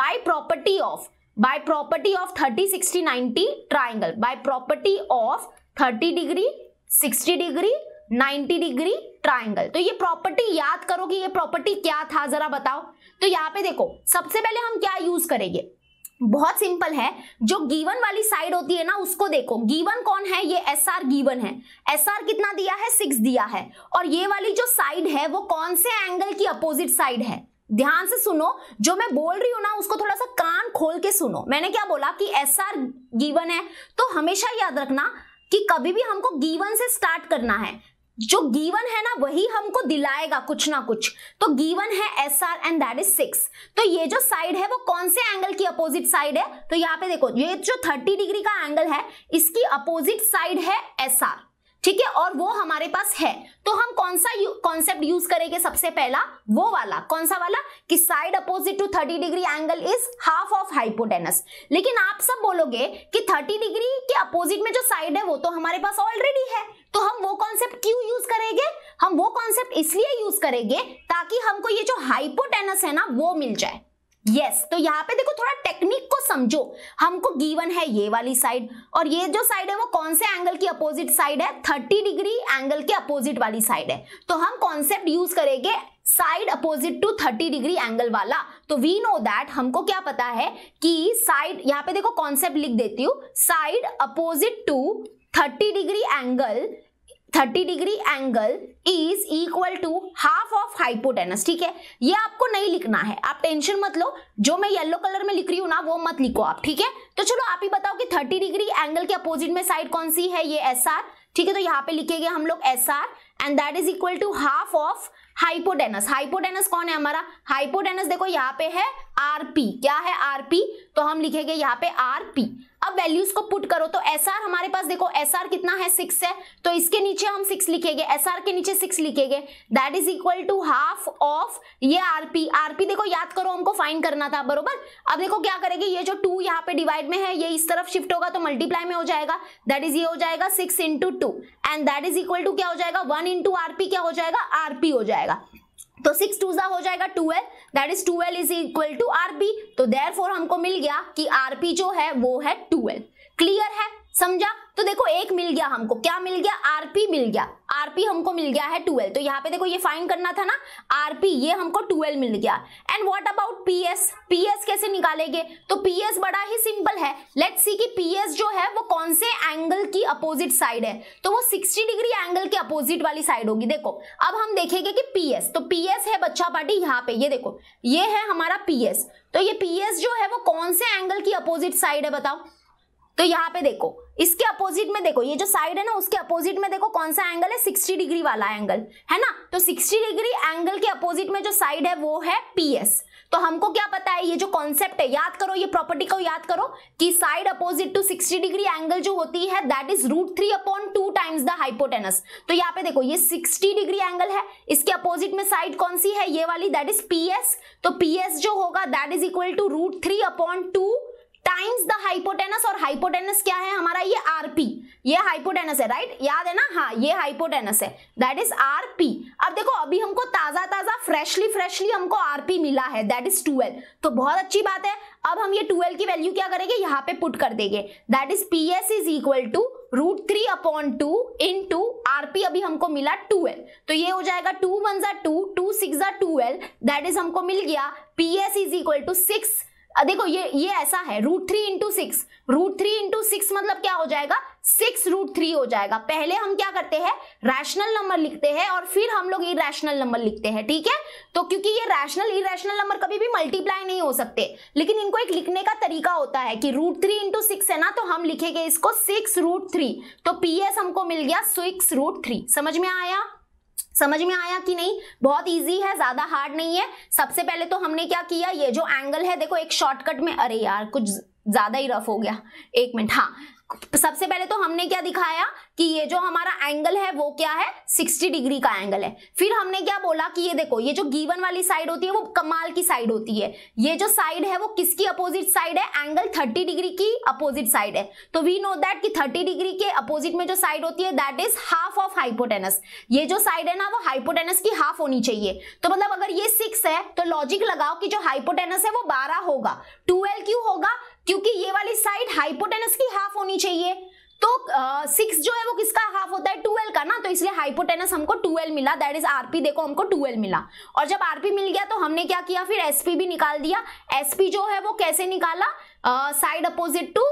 Speaker 1: by property of by property of 30 60 90 triangle by property of 30 degree 60 degree 90 degree triangle तो ये प्रॉपर्टी याद करो कि ये प्रॉपर्टी क्या था जरा बताओ तो यहाँ पे देखो सबसे पहले हम क्या यूज करेंगे बहुत सिंपल है जो गीवन वाली साइड होती है ना उसको देखो गीवन कौन है ये एस आर गीवन है एस आर कितना दिया है सिक्स दिया है और ये वाली जो साइड है वो कौन से एंगल की अपोजिट साइड है ध्यान से सुनो जो मैं बोल रही हूं ना उसको थोड़ा सा कान खोल के सुनो मैंने क्या बोला कि एस आर गीवन है तो हमेशा याद रखना कि कभी भी हमको गीवन से स्टार्ट करना है जो गीवन है ना वही हमको दिलाएगा कुछ ना कुछ तो गीवन है S R and that is six तो ये जो साइड है वो कौन से एंगल की अपोजिट साइड है तो यहाँ पे देखो ये जो थर्टी डिग्री का एंगल है इसकी अपोजिट साइड है एस आर ठीक है और वो हमारे पास है तो हम कौन सा कॉन्सेप्ट यूज करेंगे सबसे पहला वो वाला कौन सा वाला कि side opposite to 30 degree angle is half of hypotenuse लेकिन आप सब बोलोगे कि 30 डिग्री के अपोजिट में जो साइड है वो तो हमारे पास ऑलरेडी है तो हम वो कॉन्सेप्ट क्यों यूज करेंगे हम वो कॉन्सेप्ट इसलिए यूज करेंगे ताकि हमको ये जो हाइपोटेनस है ना वो मिल जाए yes, तो यहाँ पे देखो थोड़ा टेक्निक को समझो हमको गीवन है ये वाली साइड और ये जो साइड है वो कौन से एंगल की अपोजिट साइड है थर्टी डिग्री एंगल के अपोजिट वाली साइड है तो हम कॉन्सेप्ट यूज करेंगे side opposite to thirty degree angle वाला तो वी नो दैट हमको क्या पता है कि साइड यहाँ पे देखो कॉन्सेप्ट लिख देती हूँ side opposite to thirty degree angle 30 degree angle is equal to half of hypotenuse ठीक है ये आपको नहीं लिखना है आप टेंशन मत लो जो मैं येलो कलर में लिख रही हूँ ना वो मत लिखो आप ठीक है तो चलो आप ही बताओ कि 30 डिग्री एंगल के अपोजिट में साइड कौन सी है ये एस आर ठीक है तो यहाँ पे लिखेंगे हम लोग S R and that is equal to half of hypotenuse hypotenuse कौन है हमारा हाइपोटेनस देखो यहाँ पे है आरपी क्या है आरपी तो हम लिखेंगे यहाँ पे आरपी अब वैल्यूज को पुट करो तो एस आर हमारे पास देखो एस आर कितना है सिक्स है तो इसके नीचे हम सिक्स लिखेंगे एस आर के नीचे सिक्स लिखेंगे that is equal to half of ये आरपी आरपी देखो याद करो हमको फाइन करना था बरोबर अब देखो क्या करेंगे ये जो टू यहाँ पे डिवाइड में है ये इस तरफ शिफ्ट होगा तो मल्टीप्लाई में हो जाएगा दैट इज ये हो जाएगा six into two and that is equal to क्या हो जाएगा वन इंटू आरपी क्या हो जाएगा आरपी हो जाएगा तो सिक्स टू हो जाएगा twelve that is twelve is equal to RP तो फोर हमको मिल गया कि आरपी जो है वो है ट्वेल्व क्लियर है समझा तो देखो एक मिल गया हमको क्या मिल गया आरपी मिल गया आरपी हमको मिल गया है ट्वेल्व तो यहाँ पे देखो ये फाइन करना था ना आरपी ये हमको ट्वेल्व मिल गया and what about PS PS कैसे निकालेंगे तो पीएस बड़ा ही सिंपल है लेट्स सी कि पीएस जो है वो कौन से एंगल की अपोजिट साइड है तो वो 60 डिग्री एंगल के अपोजिट वाली साइड होगी देखो अब हम देखेंगे कि पीएस तो पीएस है बच्चा पार्टी यहाँ पे ये देखो ये है हमारा पीएस तो ये पीएस जो है वो कौन से एंगल की अपोजिट साइड है बताओ तो यहाँ पे देखो इसके अपोजिट में देखो ये जो साइड है ना उसके अपोजिट में देखो कौन सा एंगल है 60 डिग्री वाला एंगल है ना तो 60 डिग्री एंगल के अपोजिट में जो साइड है वो है पी तो हमको क्या पता है ये जो कॉन्सेप्ट है याद करो ये प्रॉपर्टी को याद करो कि side opposite to 60 degree angle जो होती है that is root three upon two times the hypotenuse तो यहाँ पे देखो ये 60 डिग्री एंगल है इसके अपोजिट में साइड कौन सी है ये वाली दैट इज पी तो पी जो होगा that is equal to root three upon two times the hypotenuse और हाइपोटेनस क्या है हमारा ये आरपी ये हाइपोटेनस है राइट याद है ना हाँ ये हाइपोटेनस है दैट इज आरपी अब देखो अभी हमको ताजा ताजा फ्रेशली फ्रेशली हमको आरपी मिला है दैट इज ट्वेल्व तो बहुत अच्छी बात है अब हम ये ट्वेल्व की वैल्यू क्या करेंगे यहाँ पे पुट कर देंगे that is P S is equal to root three upon two in into RP अभी हमको मिला ट्वेल्व तो ये हो जाएगा टू वन जा टू टू सिक्स जा ट्वेल्व दैट इज हमको मिल गया P S is equal to six देखो ये ये ऐसा है root three into six root three into six मतलब क्या हो जाएगा सिक्स रूट थ्री हो जाएगा पहले हम क्या करते हैं रैशनल नंबर लिखते हैं और फिर हम लोग इरेशनल नंबर लिखते हैं ठीक है तो क्योंकि ये रैशनल इरेशनल नंबर कभी भी मल्टीप्लाई नहीं हो सकते लेकिन इनको एक लिखने का तरीका होता है कि रूट थ्री इंटू सिक्स है ना तो हम लिखेंगे इसको सिक्स रूट थ्री तो पी एस हमको मिल गया सिक्स रूट थ्री समझ में आया समझ में आया कि नहीं बहुत इजी है ज्यादा हार्ड नहीं है सबसे पहले तो हमने क्या किया ये जो एंगल है देखो एक शॉर्टकट में अरे यार कुछ ज्यादा ही रफ हो गया एक मिनट हाँ सबसे पहले तो हमने क्या दिखाया कि ये जो हमारा एंगल है वो क्या है 60 डिग्री का एंगल है फिर हमने क्या बोला कि ये देखो ये जो गीवन वाली साइड होती है वो कमाल की साइड होती है ये जो साइड है वो किसकी अपोजिट साइड है एंगल 30 डिग्री की अपोजिट साइड है तो वी नो दैट कि 30 डिग्री के अपोजिट में जो साइड होती है that is half of hypotenuse ये जो साइड है ना वो हाइपोटेनस की हाफ होनी चाहिए तो मतलब अगर ये सिक्स है तो लॉजिक लगाओ कि जो हाइपोटेनस है वो बारह होगा ट्वेल्व क्यू होगा क्योंकि ये वाली साइड हाइपोटेनस की हाफ होनी चाहिए तो सिक्स uh, जो है वो किसका हाफ होता है ट्वेल्व का ना तो इसलिए हाइपोटेनस हमको ट्वेल्व मिला दैट इज आरपी देखो हमको ट्वेल्व मिला और जब आरपी मिल गया तो हमने क्या किया फिर एसपी भी निकाल दिया एसपी जो है वो कैसे निकाला side opposite to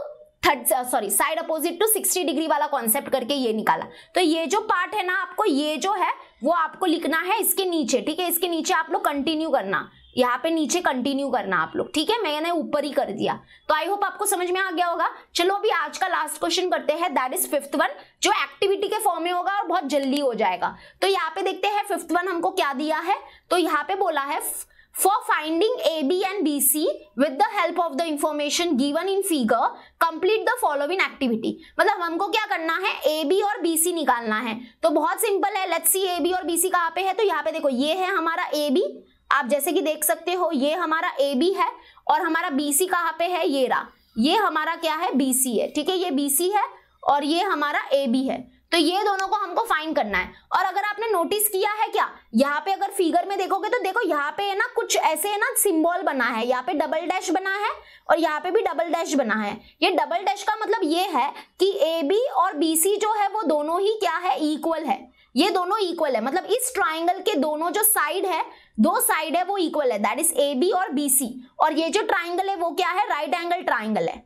Speaker 1: third sorry side opposite to sixty degree वाला कॉन्सेप्ट करके ये निकाला तो ये जो पार्ट है ना आपको ये जो है वो आपको लिखना है इसके नीचे ठीक है इसके नीचे आप लोग कंटिन्यू करना यहाँ पे नीचे कंटिन्यू करना आप लोग ठीक है मैंने ऊपर ही कर दिया तो आई होप आपको समझ में आ गया होगा चलो अभी आज का लास्ट क्वेश्चन करते हैं दैट इज फिफ्थ वन जो एक्टिविटी के फॉर्म में होगा और बहुत जल्दी हो जाएगा तो यहाँ पे देखते हैं फिफ्थ वन हमको क्या दिया है तो यहाँ पे बोला है for finding and and C with the help of the information given in figure complete the following activity मतलब हमको क्या करना है बी और सी निकालना है तो बहुत सिंपल है लेट्स सी AB और BC कहाँ पे है तो यहाँ पे देखो ये है हमारा बी आप जैसे कि देख सकते हो ये हमारा ए बी है और हमारा बी सी कहाँ पे है ये रहा ये हमारा क्या है बी सी है ठीक है ये बी सी है और ये हमारा ए बी है तो ये दोनों को हमको फाइंड करना है और अगर आपने नोटिस किया है क्या यहाँ पे अगर फिगर में देखोगे तो देखो यहाँ पे है ना कुछ ऐसे है ना सिंबल बना है यहाँ पे डबल डैश बना है और यहाँ पे भी डबल डैश बना है ये डबल डैश का मतलब ये है कि ए बी और बी सी जो है वो दोनों ही क्या है इक्वल है ये दोनों इक्वल है मतलब इस ट्राइंगल के दोनों जो साइड है दो साइड है वो इक्वल है दैट इज ए बी और बी सी और ये जो ट्राइंगल है वो क्या है राइट एंगल ट्राइंगल है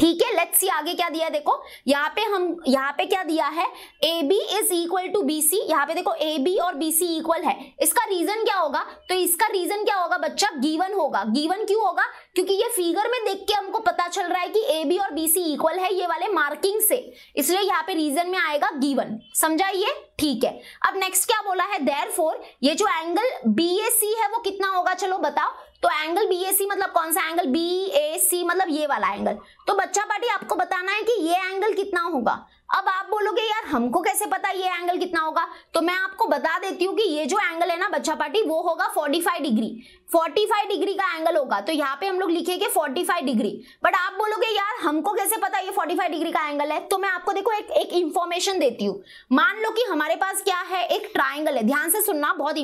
Speaker 1: ठीक है लेट्स सी आगे क्या दिया है देखो यहाँ पे हम यहाँ पे क्या दिया है A B is equal to B C यहाँ पे देखो ए बी और बी सी इक्वल है इसका रीजन क्या होगा तो इसका रीजन क्या होगा बच्चा गिवन होगा गिवन क्यों होगा क्योंकि ये फिगर में देख के हमको पता चल रहा है कि ए बी और बी सी इक्वल है ये वाले मार्किंग से इसलिए यहाँ पे रीजन में आएगा गिवन समझाइए ठीक है अब नेक्स्ट क्या बोला है देर ये जो एंगल बी ए सी है वो कितना होगा चलो बताओ तो एंगल बी ए सी मतलब कौन सा एंगल बी ए सी मतलब ये वाला एंगल तो बच्चा पार्टी आपको बताना है कि ये एंगल कितना होगा अब आप बोलोगे यार हमको कैसे पता ये एंगल कितना होगा तो मैं आपको बता देती हूँ कि ये जो एंगल है ना बच्चा पार्टी वो होगा 45 डिग्री 45 डिग्री का एंगल होगा तो यहाँ पे हम लोग लिखेंगे 45 डिग्री बट आप बोलोगे यार हमको कैसे पता ये 45 डिग्री का एंगल है तो मैं आपको देखो एक एक इंफॉर्मेशन देती हूँ मान लो कि हमारे पास क्या है एक ट्राइंगल है ध्यान से सुनना बहुत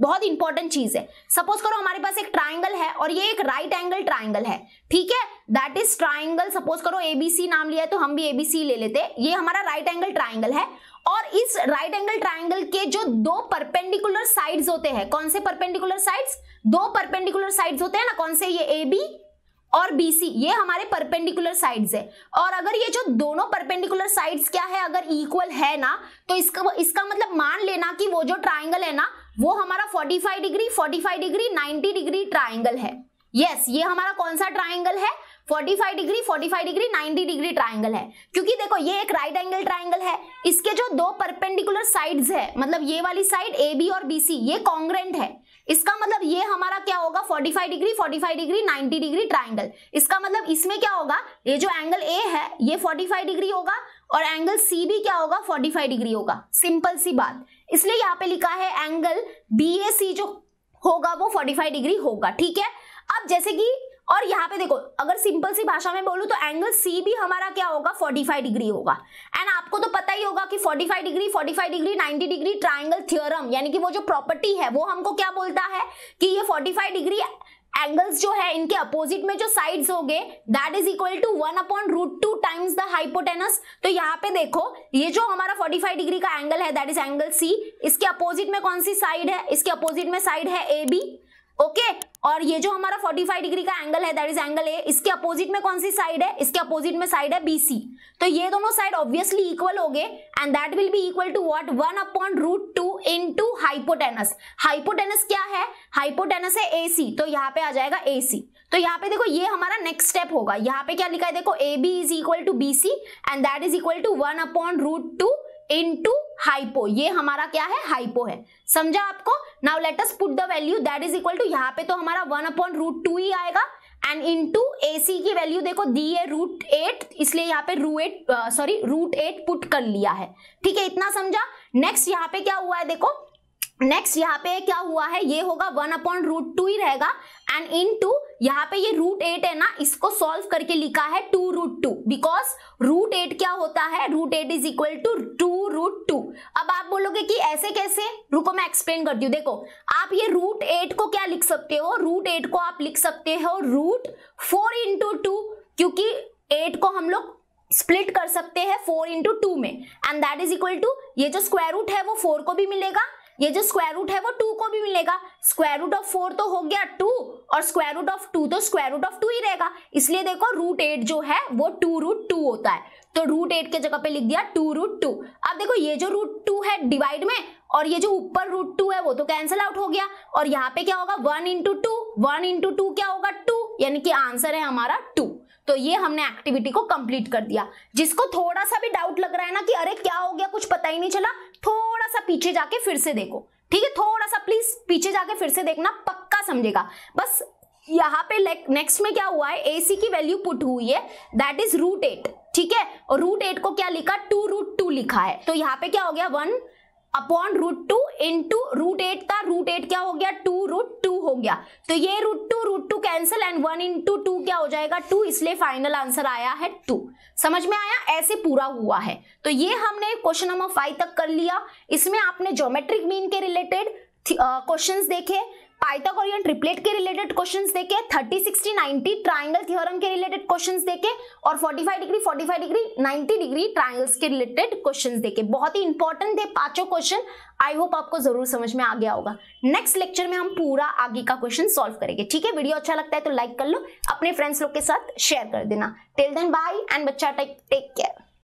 Speaker 1: बहुत इंपॉर्टेंट चीज है सपोज करो हमारे पास एक ट्राइंगल है और ये एक राइट एंगल ट्राइंगल है ठीक है दैट इज ट्राइंगल सपोज करो एबीसी नाम लिया है तो हम भी एबीसी ले लेते ये हमारा राइट एंगल ट्राइंगल है और इस राइट एंगल ट्राइंगल के जो दो परपेंडिकुलर साइड्स होते हैं कौन से परपेंडिकुलर साइड्स दो परपेंडिकुलर साइड्स होते हैं ना कौन से ये ए बी और बी सी ये हमारे परपेंडिकुलर साइड्स है और अगर ये जो दोनों परपेंडिकुलर साइड्स क्या है अगर इक्वल है ना तो इसका इसका मतलब मान लेना कि वो जो ट्राइंगल है ना वो हमारा forty five degree forty five degree ninety degree triangle है यस yes, ये हमारा कौन सा ट्राइंगल है 45 डिग्री 45 डिग्री 90 डिग्री ट्राइंगल है क्योंकि देखो ये एक राइट एंगल ट्राइंगल है इसके जो दो परपेंडिकुलर साइड्स है मतलब ये वाली साइड ए बी और बी सी ये कॉन्ग्रेंट है इसका मतलब ये हमारा क्या होगा 45 डिग्री 45 डिग्री 90 डिग्री ट्राइंगल इसका मतलब इसमें क्या होगा ये जो एंगल ए है ये 45 डिग्री होगा और एंगल सी भी क्या होगा 45 डिग्री होगा सिंपल सी बात इसलिए यहाँ पे लिखा है एंगल बी ए सी जो होगा वो 45 डिग्री होगा ठीक है अब जैसे कि और यहाँ पे देखो अगर सिंपल सी भाषा में बोलूँ तो एंगल सी भी हमारा क्या होगा 45 डिग्री होगा एंड आपको तो पता ही होगा कि 45 degree 45 degree 90 degree triangle theorem यानी कि वो जो प्रॉपर्टी है वो हमको क्या बोलता है कि ये 45 डिग्री एंगल्स जो है इनके अपोजिट में जो साइड्स गए that is equal to one upon root two times the hypotenuse तो यहाँ पे देखो ये जो हमारा 45 डिग्री का एंगल है दैट इज एंगल सी इसके अपोजिट में कौन सी साइड है इसके अपोजिट में साइड है ए बी ओके और ये जो हमारा 45 डिग्री का एंगल है दैट इज एंगल ए इसके अपोजिट में कौन सी साइड है इसके अपोजिट में साइड है बीसी तो ये दोनों साइड ऑब्वियसली इक्वल हो गए and that will be equal to what one upon root two in two hypotenuse hypotenuse क्या है हाइपोटेनस है एसी तो यहाँ पे आ जाएगा एसी तो यहाँ पे देखो ये हमारा नेक्स्ट स्टेप होगा यहाँ पे क्या लिखा है देखो A B is equal to B C and that is equal to one upon root two into hypo ये हमारा क्या है हाइपो है समझा आपको now let us put the value that is equal to यहाँ पे तो हमारा वन अपॉन रूट टू ही आएगा एंड इन टू ए सी की वैल्यू देखो दी है रूट एट इसलिए यहाँ पे रू eight sorry root eight put कर लिया है ठीक है इतना समझा नेक्स्ट यहाँ पे क्या हुआ है देखो नेक्स्ट यहाँ पे क्या हुआ है ये होगा वन अपॉन रूट टू ही रहेगा एंड इन टू यहाँ पे ये रूट एट है ना इसको सॉल्व करके लिखा है two root two because root eight क्या होता है root eight is equal to two root two अब आप बोलोगे कि ऐसे कैसे रुको मैं एक्सप्लेन करती हूँ देखो आप ये रूट एट को क्या लिख सकते हो रूट एट को आप लिख सकते हो रूट फोर इंटू टू क्योंकि एट को हम लोग स्प्लिट कर सकते हैं फोर इंटू टू में and that is equal to ये जो स्क्वायर रूट है वो फोर को भी मिलेगा ये जो स्क्वायर रूट है वो टू को भी मिलेगा स्क्वायर रूट ऑफ फोर तो हो गया टू और स्क्वायर रूट ऑफ टू तो स्क्वायर रूट ऑफ टू ही रहेगा इसलिए देखो रूट एट जो है वो टू रूट टू होता है तो रूट एट के जगह पे लिख दिया टू रूट टू अब देखो ये जो रूट टू है डिवाइड में और ये जो ऊपर रूट टू है वो तो कैंसिल आउट हो गया और यहाँ पे क्या होगा one into two one into two क्या होगा टू यानी कि आंसर है हमारा टू तो ये हमने एक्टिविटी को कंप्लीट कर दिया जिसको थोड़ा सा भी डाउट लग रहा है ना कि अरे क्या हो गया कुछ पता ही नहीं चला थोड़ा सा पीछे जाके फिर से देखो ठीक है थोड़ा सा प्लीज पीछे जाके फिर से देखना पक्का समझेगा बस यहाँ पे नेक्स्ट में क्या हुआ है एसी की वैल्यू पुट हुई है दैट इज रूट एट ठीक है और रूट एट को क्या लिखा टू रूट टू लिखा है तो यहाँ पे क्या हो गया वन अपॉन रूट टू इन टू रूट एट का रूट एट क्या हो गया टू रूट टू हो गया तो ये root two root two cancel and one into two क्या हो जाएगा टू इसलिए फाइनल आंसर आया है टू समझ में आया ऐसे पूरा हुआ है तो ये हमने क्वेश्चन नंबर फाइव तक कर लिया इसमें आपने ज्योमेट्रिक मीन के रिलेटेड क्वेश्चन देखे पाइथागोरियन ट्रिपलेट के रिलेटेड क्वेश्चंस देखे 30 60 90 ट्रायंगल थ्योरम के रिलेटेड क्वेश्चंस देखे और 45 डिग्री 45 डिग्री 90 डिग्री ट्रायंगल्स के रिलेटेड क्वेश्चंस देखे बहुत ही इंपॉर्टेंट थे पांचों क्वेश्चन आई होप आपको जरूर समझ में आ गया होगा नेक्स्ट लेक्चर में हम पूरा आगे का क्वेश्चन सॉल्व करेंगे ठीक है वीडियो अच्छा लगता है तो लाइक कर लो अपने फ्रेंड्स लोग के साथ शेयर कर देना टेल देन बाय एंड बच्चा टेक केयर